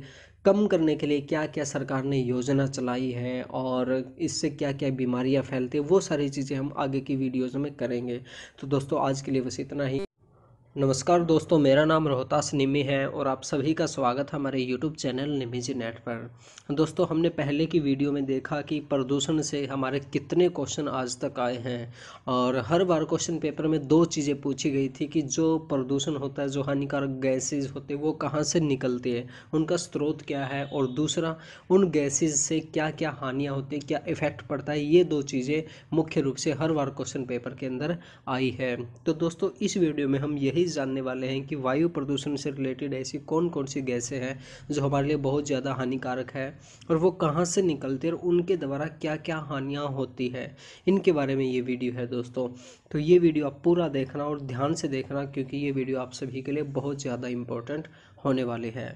कम करने के लिए क्या क्या सरकार ने योजना चलाई है और इससे क्या क्या बीमारियां फैलती है वो सारी चीज़ें हम आगे की वीडियोज़ में करेंगे तो दोस्तों आज के लिए बस इतना ही नमस्कार दोस्तों मेरा नाम रोहतास निमी है और आप सभी का स्वागत है हमारे यूट्यूब चैनल निमी जी नेट पर दोस्तों हमने पहले की वीडियो में देखा कि प्रदूषण से हमारे कितने क्वेश्चन आज तक आए हैं और हर बार क्वेश्चन पेपर में दो चीज़ें पूछी गई थी कि जो प्रदूषण होता है जो हानिकारक गैसेज होते हैं वो कहाँ से निकलते हैं उनका स्रोत क्या है और दूसरा उन गैसेज से क्या क्या हानियाँ होती है क्या इफेक्ट पड़ता है ये दो चीज़ें मुख्य रूप से हर बार क्वेश्चन पेपर के अंदर आई है तो दोस्तों इस वीडियो में हम यही ही जानने वाले हैं कि वायु प्रदूषण से रिलेटेड ऐसी कौन कौन सी गैसें हैं जो हमारे लिए बहुत ज़्यादा हानिकारक है और वो कहाँ से निकलती है और उनके द्वारा क्या क्या हानियाँ होती है इनके बारे में ये वीडियो है दोस्तों तो ये वीडियो आप पूरा देखना और ध्यान से देखना क्योंकि ये वीडियो आप सभी के लिए बहुत ज़्यादा इम्पोर्टेंट होने वाले हैं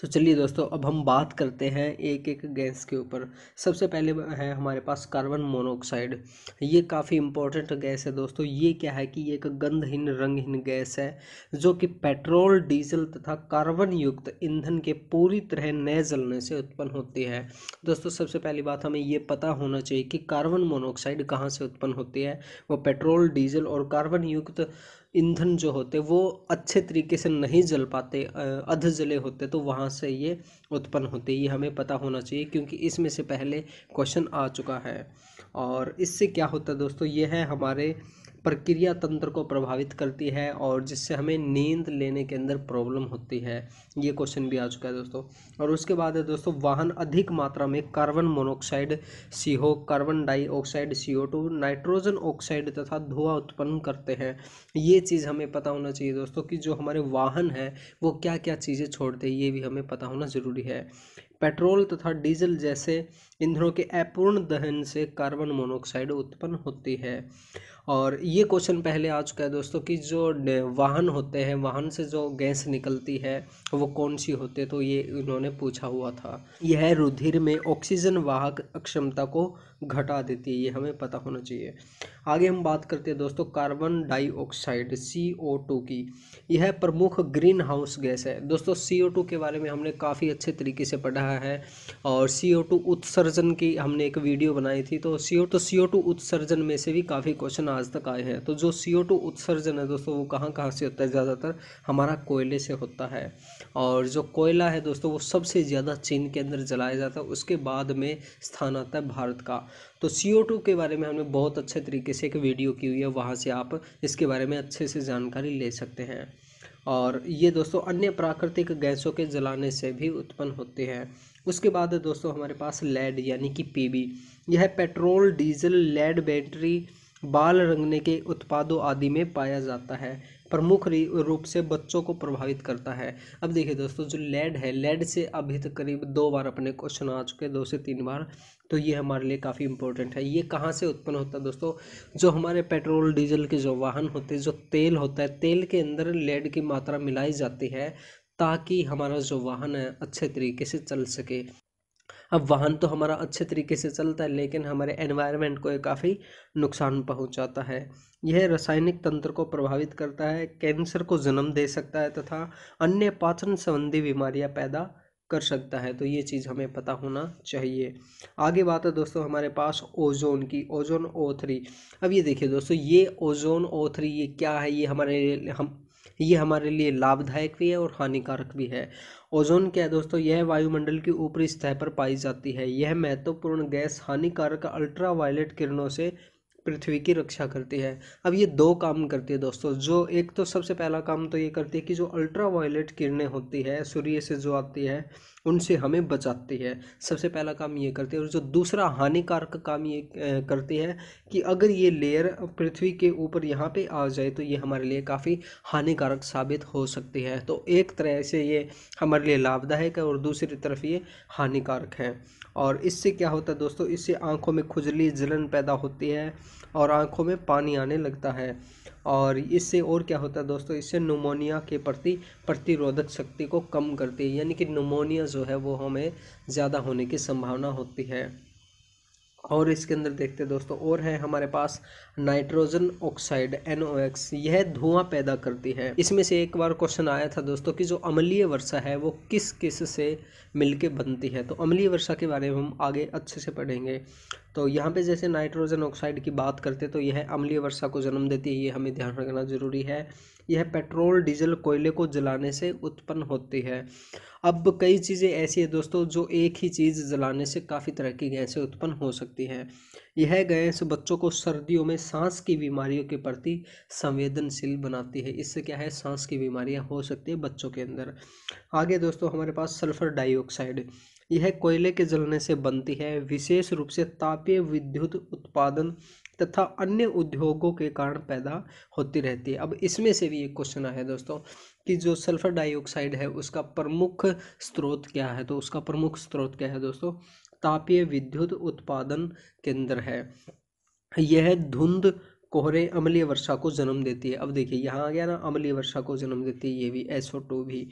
तो चलिए दोस्तों अब हम बात करते हैं एक एक गैस के ऊपर सबसे पहले है हमारे पास कार्बन मोनोऑक्साइड ये काफ़ी इंपॉर्टेंट गैस है दोस्तों ये क्या है कि ये एक गंधहीन रंगहीन गैस है जो कि पेट्रोल डीजल तथा कार्बन युक्त ईंधन के पूरी तरह न जलने से उत्पन्न होती है दोस्तों सबसे पहली बात हमें ये पता होना चाहिए कि कार्बन मोनोऑक्साइड कहाँ से उत्पन्न होती है वो पेट्रोल डीजल और कार्बन युक्त ईंधन जो होते वो अच्छे तरीके से नहीं जल पाते अध जले होते तो वहाँ से ये उत्पन्न होते ये हमें पता होना चाहिए क्योंकि इसमें से पहले क्वेश्चन आ चुका है और इससे क्या होता है दोस्तों ये है हमारे प्रक्रिया तंत्र को प्रभावित करती है और जिससे हमें नींद लेने के अंदर प्रॉब्लम होती है ये क्वेश्चन भी आ चुका है दोस्तों और उसके बाद है दोस्तों वाहन अधिक मात्रा में carbon monoxide C carbon dioxide C two nitrogen oxide तथा धुआं उत्पन्न करते हैं ये चीज़ हमें पता होना चाहिए दोस्तों कि जो हमारे वाहन है वो क्या क्या चीज़ें छोड़ते हैं ये भी हमें पता होना ज़रूरी है पेट्रोल तथा डीजल जैसे ईंधनों के अपूर्ण दहन से कार्बन मोनोऑक्साइड उत्पन्न होती है और ये क्वेश्चन पहले आ चुका है दोस्तों कि जो वाहन होते हैं वाहन से जो गैस निकलती है वो कौन सी होते तो ये उन्होंने पूछा हुआ था यह रुधिर में ऑक्सीजन वाहक अक्षमता को घटा देती है ये हमें पता होना चाहिए आगे हम बात करते हैं दोस्तों carbon dioxide C O two की यह प्रमुख ग्रीन हाउस गैस है दोस्तों सी ओ टू के बारे में हमने काफ़ी अच्छे तरीके से पढ़ा है और सी ओ टू उत्सर्जन की हमने एक वीडियो बनाई थी तो सी O to C O to उत्सर्जन में से भी काफ़ी क्वेश्चन आज तक आए हैं तो जो सी ओ टू उत्सर्जन है दोस्तों वो कहाँ कहाँ से होता है ज़्यादातर हमारा कोयले से होता है और जो कोयला है दोस्तों वो सबसे ज़्यादा चीन के अंदर जलाया जाता है उसके बाद में स्थान आता है भारत का तो सी ओ टू के बारे में हमने बहुत अच्छे तरीके से एक वीडियो की हुई है वहाँ से आप इसके बारे में अच्छे से जानकारी ले सकते हैं और ये दोस्तों अन्य प्राकृतिक गैसों के जलाने से भी उत्पन्न होते हैं उसके बाद दोस्तों हमारे पास लेड यानी कि पीबी यह पेट्रोल डीजल लेड बैटरी बाल रंगने के उत्पादों आदि में पाया जाता है प्रमुख रूप से बच्चों को प्रभावित करता है अब देखिए दोस्तों जो लेड है लेड से अभी तक करीब दो बार अपने क्वेश्चन आ चुके हैं दो से तीन बार तो ये हमारे लिए काफ़ी इम्पोर्टेंट है ये कहाँ से उत्पन्न होता है दोस्तों जो हमारे पेट्रोल डीजल के जो वाहन होते हैं जो तेल होता है तेल के अंदर लेड की मात्रा मिलाई जाती है ताकि हमारा जो वाहन है अच्छे तरीके से चल सके अब वाहन तो हमारा अच्छे तरीके से चलता है लेकिन हमारे एनवायरनमेंट को काफ़ी नुकसान पहुंचाता है यह रासायनिक तंत्र को प्रभावित करता है कैंसर को जन्म दे सकता है तथा अन्य पाचन संबंधी बीमारियां पैदा कर सकता है तो ये चीज़ हमें पता होना चाहिए आगे बात है दोस्तों हमारे पास ओजोन की ओजोन ओ थ्री अब ये देखिए दोस्तों ये ओजोन ओ थ्री ये क्या है ये हमारे हम ये हमारे लिए लाभदायक भी है और हानिकारक भी है ओजोन क्या है दोस्तों यह वायुमंडल की ऊपरी सतह पर पाई जाती है यह महत्वपूर्ण गैस हानिकारक अल्ट्रावायलेट किरणों से पृथ्वी की रक्षा करती है अब ये दो काम करती है दोस्तों जो एक तो सबसे पहला काम तो ये करती है कि जो अल्ट्रा वायलेट किरणें होती है सूर्य से जो आती है उनसे हमें बचाती है सबसे पहला काम ये करती है और जो दूसरा हानिकारक काम ये करती है कि अगर ये लेयर पृथ्वी के ऊपर यहाँ पे आ जाए तो ये हमारे लिए काफ़ी हानिकारक साबित हो सकती है तो एक तरह से ये हमारे लिए लाभदायक है और दूसरी तरफ ये हानिकारक है और इससे क्या होता है दोस्तों इससे आँखों में खुजली जलन पैदा होती है और आँखों में पानी आने लगता है और इससे और क्या होता है दोस्तों इससे नमोनिया के प्रति प्रतिरोधक शक्ति को कम करती है यानी कि नमोनिया जो है वो हमें ज़्यादा होने की संभावना होती है और इसके अंदर देखते हैं दोस्तों और है हमारे पास नाइट्रोजन ऑक्साइड एन यह धुआं पैदा करती है इसमें से एक बार क्वेश्चन आया था दोस्तों कि जो अम्लीय वर्षा है वो किस किस से मिलके बनती है तो अम्लीय वर्षा के बारे में हम आगे अच्छे से पढ़ेंगे तो यहाँ पे जैसे नाइट्रोजन ऑक्साइड की बात करते तो यह अम्लीय वर्षा को जन्म देती है ये हमें ध्यान रखना ज़रूरी है यह पेट्रोल डीजल कोयले को जलाने से उत्पन्न होती है अब कई चीज़ें ऐसी है दोस्तों जो एक ही चीज़ जलाने से काफ़ी तरह की गैसें उत्पन्न हो सकती हैं यह गैस बच्चों को सर्दियों में सांस की बीमारियों के प्रति संवेदनशील बनाती है इससे क्या है सांस की बीमारियां हो सकती है बच्चों के अंदर आगे दोस्तों हमारे पास सल्फर डाइऑक्साइड यह कोयले के जलने से बनती है विशेष रूप से तापीय विद्युत उत्पादन तथा अन्य उद्योगों के कारण पैदा होती रहती है अब इसमें से भी एक क्वेश्चन आया दोस्तों कि जो सल्फर डाइऑक्साइड है उसका प्रमुख स्रोत क्या है तो उसका प्रमुख स्रोत क्या है दोस्तों तापीय विद्युत उत्पादन केंद्र है यह धुंध कोहरे अम्लीय वर्षा को जन्म देती है अब देखिए यहाँ आ गया ना अम्लीय वर्षा को जन्म देती है ये भी एस भी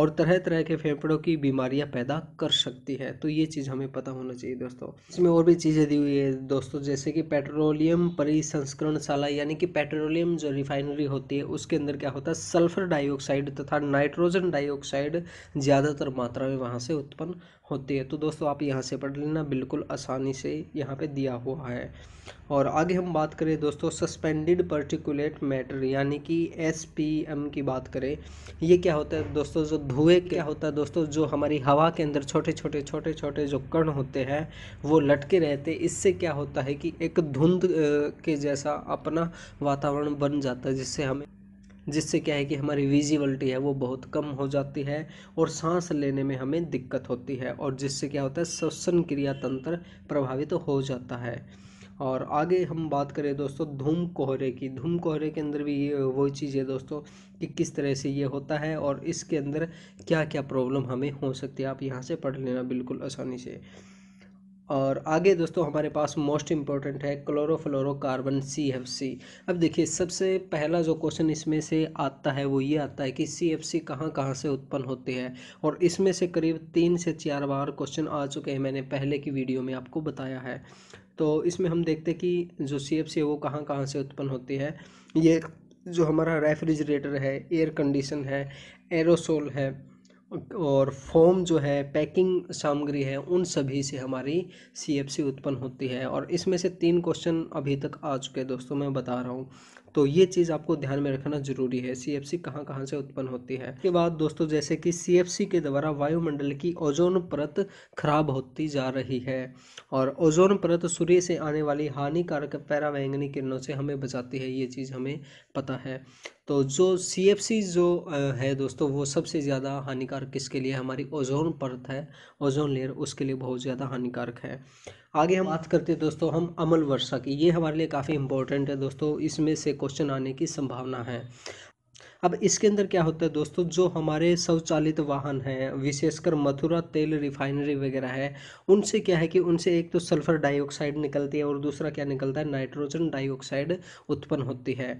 और तरह तरह के फेफड़ों की बीमारियाँ पैदा कर सकती है तो ये चीज़ हमें पता होना चाहिए दोस्तों इसमें और भी चीज़ें दी हुई है दोस्तों जैसे कि पेट्रोलियम परिसंस्करणशाला यानी कि पेट्रोलियम जो रिफाइनरी होती है उसके अंदर क्या होता है सल्फर डाइऑक्साइड तथा नाइट्रोजन डाइऑक्साइड ज़्यादातर मात्रा में वहाँ से उत्पन्न होती है तो दोस्तों आप यहाँ से पढ़ लेना बिल्कुल आसानी से यहाँ पर दिया हुआ है और आगे हम बात करें दोस्तों सस्पेंडेड पर्टिकुलेट मैटर यानी कि एस की बात करें ये क्या होता है दोस्तों जो धुएँ क्या होता है दोस्तों जो हमारी हवा के अंदर छोटे छोटे छोटे छोटे जो कण होते हैं वो लटके रहते हैं इससे क्या होता है कि एक धुंध के जैसा अपना वातावरण बन जाता है जिससे हमें जिससे क्या है कि हमारी विजिबिलिटी है वो बहुत कम हो जाती है और सांस लेने में हमें दिक्कत होती है और जिससे क्या होता है श्वसन क्रिया तंत्र प्रभावित तो हो जाता है और आगे हम बात करें दोस्तों धूम कोहरे की धूम कोहरे के अंदर भी ये वो चीज़ है दोस्तों कि किस तरह से ये होता है और इसके अंदर क्या क्या प्रॉब्लम हमें हो सकती है आप यहाँ से पढ़ लेना बिल्कुल आसानी से और आगे दोस्तों हमारे पास मोस्ट इम्पॉर्टेंट है क्लोरोफ्लोरोकार्बन सी एफ सी अब देखिए सबसे पहला जो क्वेश्चन इसमें से आता है वो ये आता है कि सी एफ सी कहाँ कहाँ से उत्पन्न होते हैं और इसमें से करीब तीन से चार बार क्वेश्चन आ चुके हैं मैंने पहले की वीडियो में आपको बताया है तो इसमें हम देखते हैं कि जो सी एफ सी है वो कहाँ कहाँ से उत्पन्न होती है ये जो हमारा रेफ्रिजरेटर है एयर कंडीशन है एरोसोल है और फॉर्म जो है पैकिंग सामग्री है उन सभी से हमारी सी उत्पन्न होती है और इसमें से तीन क्वेश्चन अभी तक आ चुके हैं दोस्तों मैं बता रहा हूँ तो ये चीज़ आपको ध्यान में रखना जरूरी है सी एफ सी कहाँ कहाँ से उत्पन्न होती है के बाद दोस्तों जैसे कि सी एफ सी के द्वारा वायुमंडल की ओजोन परत खराब होती जा रही है और ओजोन परत सूर्य से आने वाली हानिकारक पैरावैंगनी किरणों से हमें बचाती है ये चीज़ हमें पता है तो जो सी जो है दोस्तों वो सबसे ज़्यादा हानिकारक किसके लिए हमारी ओजोन परत है ओजोन लेयर उसके लिए बहुत ज़्यादा हानिकारक है आगे हम बात करते हैं दोस्तों हम अमल वर्षा की ये हमारे लिए काफ़ी इंपॉर्टेंट है दोस्तों इसमें से क्वेश्चन आने की संभावना है अब इसके अंदर क्या होता है दोस्तों जो हमारे स्वचालित वाहन हैं विशेषकर मथुरा तेल रिफाइनरी वगैरह है उनसे क्या है कि उनसे एक तो सल्फर डाइऑक्साइड निकलती है और दूसरा क्या निकलता है नाइट्रोजन डाइऑक्साइड उत्पन्न होती है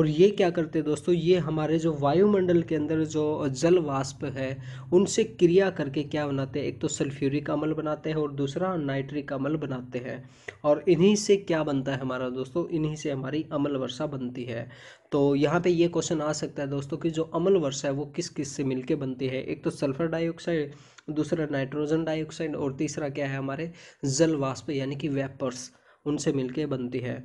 और ये क्या करते हैं दोस्तों ये हमारे जो वायुमंडल के अंदर जो जल वाष्प है उनसे क्रिया करके क्या बनाते हैं एक तो सल्फ्यूरिक अमल बनाते हैं और दूसरा नाइट्रिक अमल बनाते हैं और इन्हीं से क्या बनता है हमारा दोस्तों इन्हीं से हमारी अमल वर्षा बनती है तो यहाँ पे ये क्वेश्चन आ सकता है दोस्तों कि जो अम्ल वर्षा है वो किस किस से मिलके बनती है एक तो सल्फर डाइऑक्साइड दूसरा नाइट्रोजन डाइऑक्साइड और तीसरा क्या है हमारे जल वाष्प यानी कि वेपर्स उनसे मिलके बनती है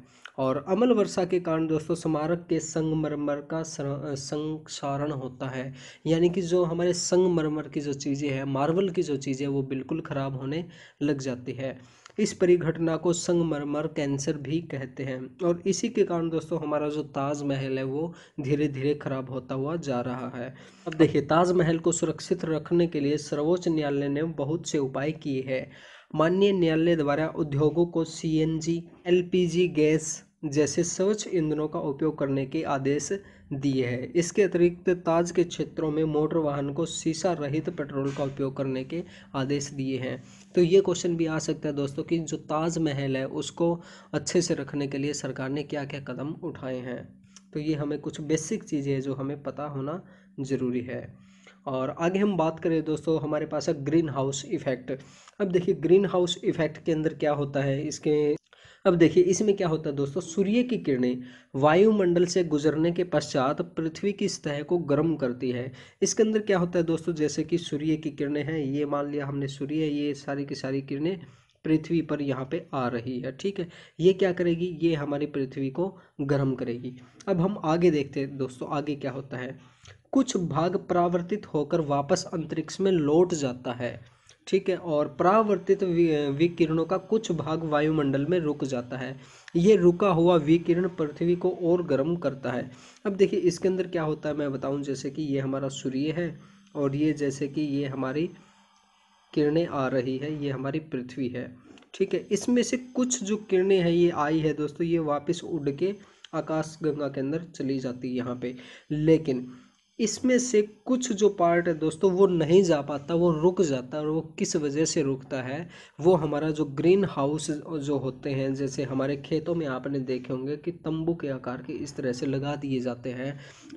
और अमल वर्षा के कारण दोस्तों स्मारक के संगमरमर का संक्षारण होता है यानी कि जो हमारे संगमरमर की जो चीज़ें हैं मार्बल की जो चीज़ें वो बिल्कुल ख़राब होने लग जाती है इस परिघटना को संगमरमर कैंसर भी कहते हैं और इसी के कारण दोस्तों हमारा जो ताजमहल है वो धीरे धीरे खराब होता हुआ जा रहा है अब देखिए ताजमहल को सुरक्षित रखने के लिए सर्वोच्च न्यायालय ने बहुत से उपाय किए हैं माननीय न्यायालय द्वारा उद्योगों को सीएनजी एलपीजी गैस जैसे स्वच्छ ईंधनों का उपयोग करने के आदेश दिए हैं इसके अतिरिक्त ताज के क्षेत्रों में मोटर वाहन को शीशा रहित पेट्रोल का उपयोग करने के आदेश दिए हैं तो ये क्वेश्चन भी आ सकता है दोस्तों कि जो ताज महल है उसको अच्छे से रखने के लिए सरकार ने क्या क्या कदम उठाए हैं तो ये हमें कुछ बेसिक चीज़ें हैं जो हमें पता होना ज़रूरी है और आगे हम बात करें दोस्तों हमारे पास है ग्रीन हाउस इफ़ेक्ट अब देखिए ग्रीन हाउस इफ़ेक्ट के अंदर क्या होता है इसके अब देखिए इसमें क्या होता है दोस्तों सूर्य की किरणें वायुमंडल से गुजरने के पश्चात पृथ्वी की सतह को गर्म करती है इसके अंदर क्या होता है दोस्तों जैसे कि सूर्य की किरणें हैं ये मान लिया हमने सूर्य ये सारी की सारी किरणें पृथ्वी पर यहाँ पे आ रही है ठीक है ये क्या करेगी ये हमारी पृथ्वी को गर्म करेगी अब हम आगे देखते हैं दोस्तों आगे क्या होता है कुछ भाग परावर्तित होकर वापस अंतरिक्ष में लौट जाता है ठीक है और परावर्तित विकिरणों का कुछ भाग वायुमंडल में रुक जाता है ये रुका हुआ विकिरण पृथ्वी को और गर्म करता है अब देखिए इसके अंदर क्या होता है मैं बताऊं जैसे कि ये हमारा सूर्य है और ये जैसे कि ये हमारी किरणें आ रही है ये हमारी पृथ्वी है ठीक है इसमें से कुछ जो किरणें हैं ये आई है दोस्तों ये वापस उड़ के आकाश गंगा के अंदर चली जाती है यहाँ पे लेकिन इसमें से कुछ जो पार्ट है दोस्तों वो नहीं जा पाता वो रुक जाता है और वो किस वजह से रुकता है वो हमारा जो ग्रीन हाउस जो होते हैं जैसे हमारे खेतों में आपने देखे होंगे कि तंबू के आकार के इस तरह से लगा दिए जाते हैं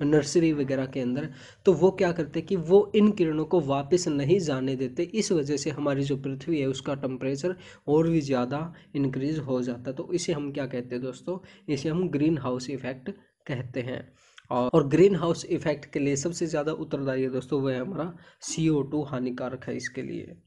नर्सरी वगैरह के अंदर तो वो क्या करते हैं कि वो इन किरणों को वापस नहीं जाने देते इस वजह से हमारी जो पृथ्वी है उसका टम्परेचर और भी ज़्यादा इंक्रीज़ हो जाता है तो इसे हम क्या कहते हैं दोस्तों इसे हम ग्रीन हाउस इफ़ेक्ट कहते हैं और ग्रीन हाउस इफेक्ट के लिए सबसे ज़्यादा उत्तरदायी है दोस्तों वह हमारा सी हानिकारक है इसके लिए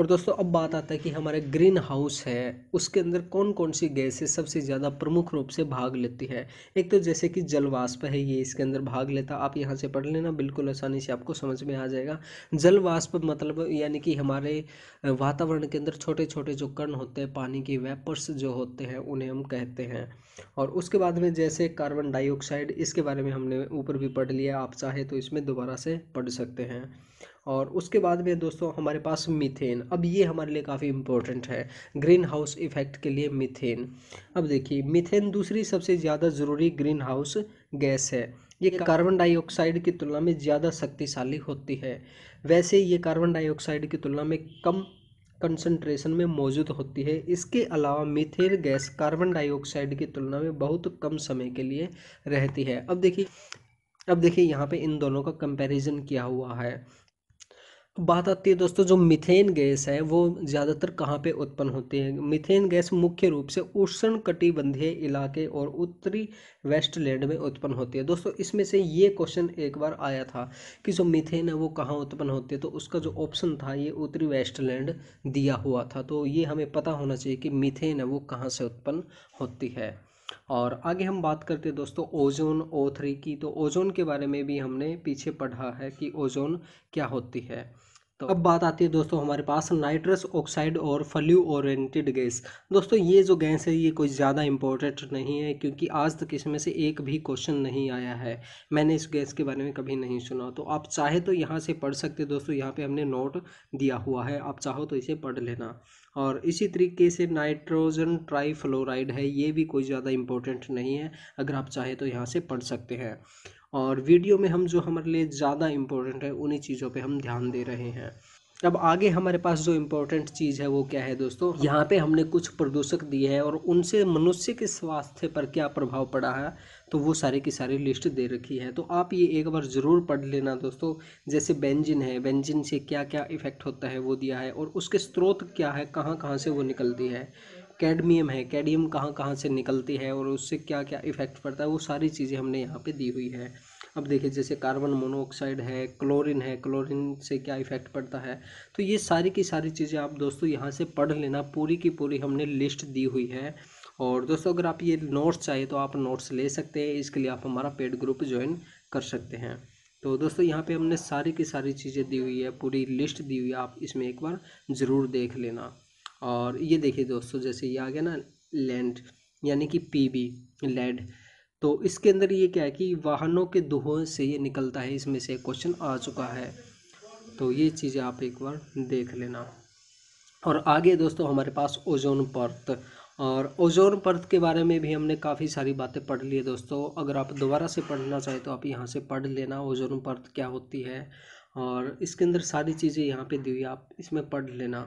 और दोस्तों अब बात आता है कि हमारे ग्रीन हाउस है उसके अंदर कौन कौन सी गैसें सबसे ज़्यादा प्रमुख रूप से भाग लेती है एक तो जैसे कि जलवाष्प है ये इसके अंदर भाग लेता आप यहाँ से पढ़ लेना बिल्कुल आसानी से आपको समझ में आ जाएगा जलवाष्प मतलब यानी कि हमारे वातावरण के अंदर छोटे छोटे जो कण होते हैं पानी के वेपर्स जो होते हैं उन्हें हम कहते हैं और उसके बाद में जैसे कार्बन डाइऑक्साइड इसके बारे में हमने ऊपर भी पढ़ लिया आप चाहे तो इसमें दोबारा से पढ़ सकते हैं और उसके बाद में दोस्तों हमारे पास मीथेन अब ये हमारे लिए काफ़ी इंपॉर्टेंट है ग्रीन हाउस इफेक्ट के लिए मीथेन अब देखिए मीथेन दूसरी सबसे ज़्यादा ज़रूरी ग्रीन हाउस गैस है ये कार्बन डाइऑक्साइड की तुलना में ज़्यादा शक्तिशाली होती है वैसे ये कार्बन डाइऑक्साइड की तुलना में कम कंसंट्रेशन में मौजूद होती है इसके अलावा मीथेन गैस कार्बन डाइऑक्साइड की तुलना में बहुत कम समय के लिए रहती है अब देखिए अब देखिए यहाँ पे इन दोनों का कंपैरिजन किया हुआ है बात आती है दोस्तों जो मिथेन गैस है वो ज़्यादातर कहाँ पे उत्पन्न होती है मिथेन गैस मुख्य रूप से उष्ण कटिबंधीय इलाके और उत्तरी वेस्टलैंड में उत्पन्न होती है दोस्तों इसमें से ये क्वेश्चन एक बार आया था कि जो मिथेन है वो कहाँ उत्पन्न होती है तो उसका जो ऑप्शन था ये उत्तरी वेस्टलैंड दिया हुआ था तो ये हमें पता होना चाहिए कि मिथेन है वो कहाँ से उत्पन्न होती है और आगे हम बात करते हैं दोस्तों ओजोन ओ थ्री की तो ओजोन के बारे में भी हमने पीछे पढ़ा है कि ओजोन क्या होती है तो अब बात आती है दोस्तों हमारे पास नाइट्रस ऑक्साइड और फल्यू ओरिएंटेड गैस दोस्तों ये जो गैस है ये कोई ज़्यादा इम्पोर्टेंट नहीं है क्योंकि आज तक इसमें से एक भी क्वेश्चन नहीं आया है मैंने इस गैस के बारे में कभी नहीं सुना तो आप चाहे तो यहाँ से पढ़ सकते दोस्तों यहाँ पर हमने नोट दिया हुआ है आप चाहो तो इसे पढ़ लेना और इसी तरीके से नाइट्रोजन ट्राईफ्लोराइड है ये भी कोई ज़्यादा इम्पोर्टेंट नहीं है अगर आप चाहें तो यहाँ से पढ़ सकते हैं और वीडियो में हम जो हमारे लिए ज़्यादा इम्पोर्टेंट है उन्हीं चीज़ों पे हम ध्यान दे रहे हैं अब आगे हमारे पास जो इम्पोर्टेंट चीज़ है वो क्या है दोस्तों यहाँ पे हमने कुछ प्रदूषक दिए हैं और उनसे मनुष्य के स्वास्थ्य पर क्या प्रभाव पड़ा है तो वो सारे की सारी लिस्ट दे रखी है तो आप ये एक बार ज़रूर पढ़ लेना दोस्तों जैसे बेंजिन है बेंजिन से क्या क्या इफ़ेक्ट होता है वो दिया है और उसके स्रोत क्या है कहाँ कहाँ से वो निकलती है कैडमियम है कैडियम कहाँ कहाँ से निकलती है और उससे क्या क्या इफेक्ट पड़ता है वो सारी चीज़ें हमने यहाँ पे दी हुई है अब देखिए जैसे कार्बन मोनोऑक्साइड है क्लोरीन है क्लोरीन से क्या इफेक्ट पड़ता है तो ये सारी की सारी चीज़ें आप दोस्तों यहाँ से पढ़ लेना पूरी की पूरी हमने लिस्ट दी हुई है और दोस्तों अगर आप ये नोट्स चाहिए तो आप नोट्स ले सकते हैं इसके लिए आप हमारा पेड ग्रुप ज्वाइन कर सकते हैं तो दोस्तों यहाँ पे हमने सारी की सारी चीज़ें दी हुई है पूरी लिस्ट दी हुई है आप इसमें एक बार ज़रूर देख लेना और ये देखिए दोस्तों जैसे ये आ गया ना लैंड यानी कि पी बी लेड तो इसके अंदर ये क्या है कि वाहनों के दुहों से ये निकलता है इसमें से क्वेश्चन आ चुका है तो ये चीज़ें आप एक बार देख लेना और आगे दोस्तों हमारे पास ओजोन परत और ओजोन पर्त के बारे में भी हमने काफ़ी सारी बातें पढ़ ली है दोस्तों अगर आप दोबारा से पढ़ना चाहें तो आप यहाँ से पढ़ लेना ओजोन परत क्या होती है और इसके अंदर सारी चीज़ें यहाँ पे दी हुई आप इसमें पढ़ लेना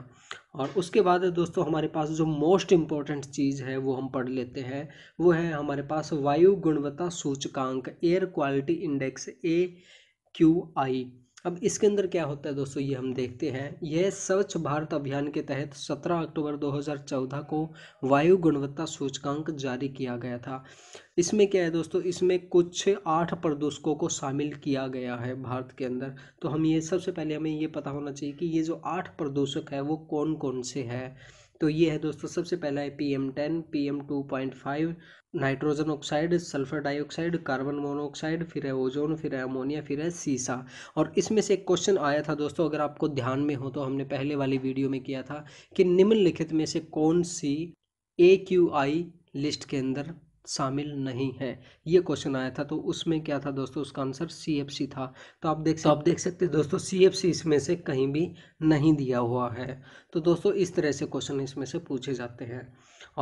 और उसके बाद दोस्तों हमारे पास जो मोस्ट इम्पॉर्टेंट चीज़ है वो हम पढ़ लेते हैं वो है हमारे पास वायु गुणवत्ता सूचकांक air quality index A Q I अब इसके अंदर क्या होता है दोस्तों ये हम देखते हैं यह स्वच्छ भारत अभियान के तहत 17 अक्टूबर 2014 को वायु गुणवत्ता सूचकांक जारी किया गया था इसमें क्या है दोस्तों इसमें कुछ आठ प्रदूषकों को शामिल किया गया है भारत के अंदर तो हम ये सबसे पहले हमें ये पता होना चाहिए कि ये जो आठ प्रदूषक है वो कौन कौन से है तो ये है दोस्तों सबसे पहला है P M ten P M two point five nitrogen oxide sulphur dioxide carbon monoxide फिर है ओजोन फिर है अमोनिया फिर है सीसा और इसमें से एक क्वेश्चन आया था दोस्तों अगर आपको ध्यान में हो तो हमने पहले वाली वीडियो में किया था कि निम्नलिखित में से कौन सी ए क्यू आई लिस्ट के अंदर शामिल नहीं है ये क्वेश्चन आया था तो उसमें क्या था दोस्तों उसका आंसर सी एफ सी था तो आप देख तो आप देख सकते दोस्तों सी एफ सी इसमें से कहीं भी नहीं दिया हुआ है तो दोस्तों इस तरह से क्वेश्चन इसमें से पूछे जाते हैं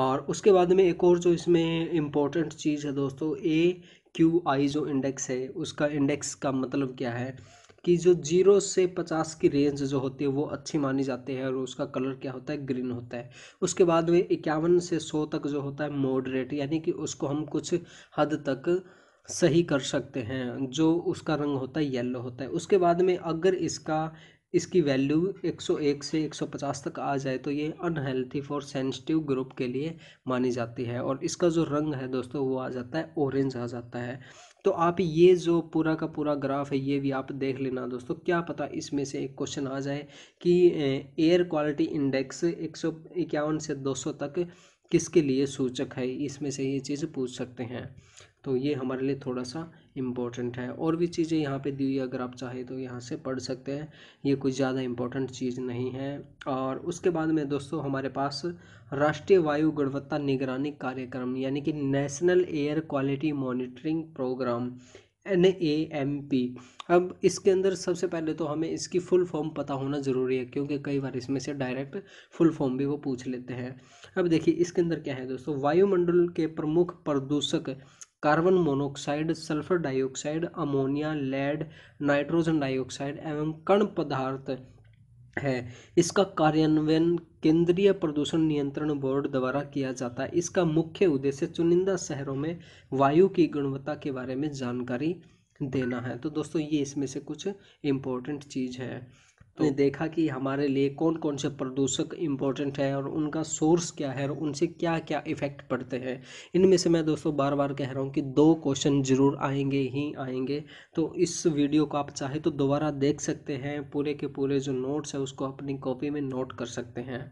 और उसके बाद में एक और जो इसमें इम्पोर्टेंट चीज़ है दोस्तों ए क्यू आई जो इंडेक्स है उसका इंडेक्स का मतलब क्या है कि जो जीरो से पचास की रेंज जो होती है वो अच्छी मानी जाती है और उसका कलर क्या होता है ग्रीन होता है उसके बाद में इक्यावन से सौ तक जो होता है मॉडरेट यानी कि उसको हम कुछ हद तक सही कर सकते हैं जो उसका रंग होता है येलो होता है उसके बाद में अगर इसका इसकी वैल्यू 101 से 150 तक आ जाए तो ये अनहेल्थी फॉर सेंसिटिव ग्रुप के लिए मानी जाती है और इसका जो रंग है दोस्तों वो आ जाता है ऑरेंज आ जाता है तो आप ये जो पूरा का पूरा ग्राफ है ये भी आप देख लेना दोस्तों क्या पता इसमें से एक क्वेश्चन आ जाए कि एयर क्वालिटी इंडेक्स एक से दो तक किसके लिए सूचक है इसमें से ये चीज़ पूछ सकते हैं तो ये हमारे लिए थोड़ा सा इम्पोर्टेंट है और भी चीज़ें यहाँ पे दी हुई है अगर आप चाहें तो यहाँ से पढ़ सकते हैं ये कुछ ज़्यादा इम्पोर्टेंट चीज़ नहीं है और उसके बाद में दोस्तों हमारे पास राष्ट्रीय वायु गुणवत्ता निगरानी कार्यक्रम यानी कि national air quality monitoring programme N A M P अब इसके अंदर सबसे पहले तो हमें इसकी फुल फॉर्म पता होना ज़रूरी है क्योंकि कई बार इसमें से डायरेक्ट फुल फॉर्म भी वो पूछ लेते हैं अब देखिए इसके अंदर क्या है दोस्तों वायुमंडल के प्रमुख प्रदूषक carbon monoxide sulphur dioxide ammonia lead nitrogen dioxide एवं कण पदार्थ है इसका कार्यान्वयन केंद्रीय प्रदूषण नियंत्रण बोर्ड द्वारा किया जाता है इसका मुख्य उद्देश्य चुनिंदा शहरों में वायु की गुणवत्ता के बारे में जानकारी देना है तो दोस्तों ये इसमें से कुछ इम्पोर्टेंट चीज़ है तो देखा कि हमारे लिए कौन कौन से प्रदूषक इम्पोर्टेंट है और उनका सोर्स क्या है और उनसे क्या क्या इफ़ेक्ट पड़ते हैं इनमें से मैं दोस्तों बार बार कह रहा हूँ कि दो क्वेश्चन ज़रूर आएंगे ही आएंगे तो इस वीडियो को आप चाहे तो दोबारा देख सकते हैं पूरे के पूरे जो नोट्स है उसको अपनी कॉपी में नोट कर सकते हैं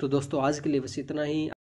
तो दोस्तों आज के लिए बस इतना ही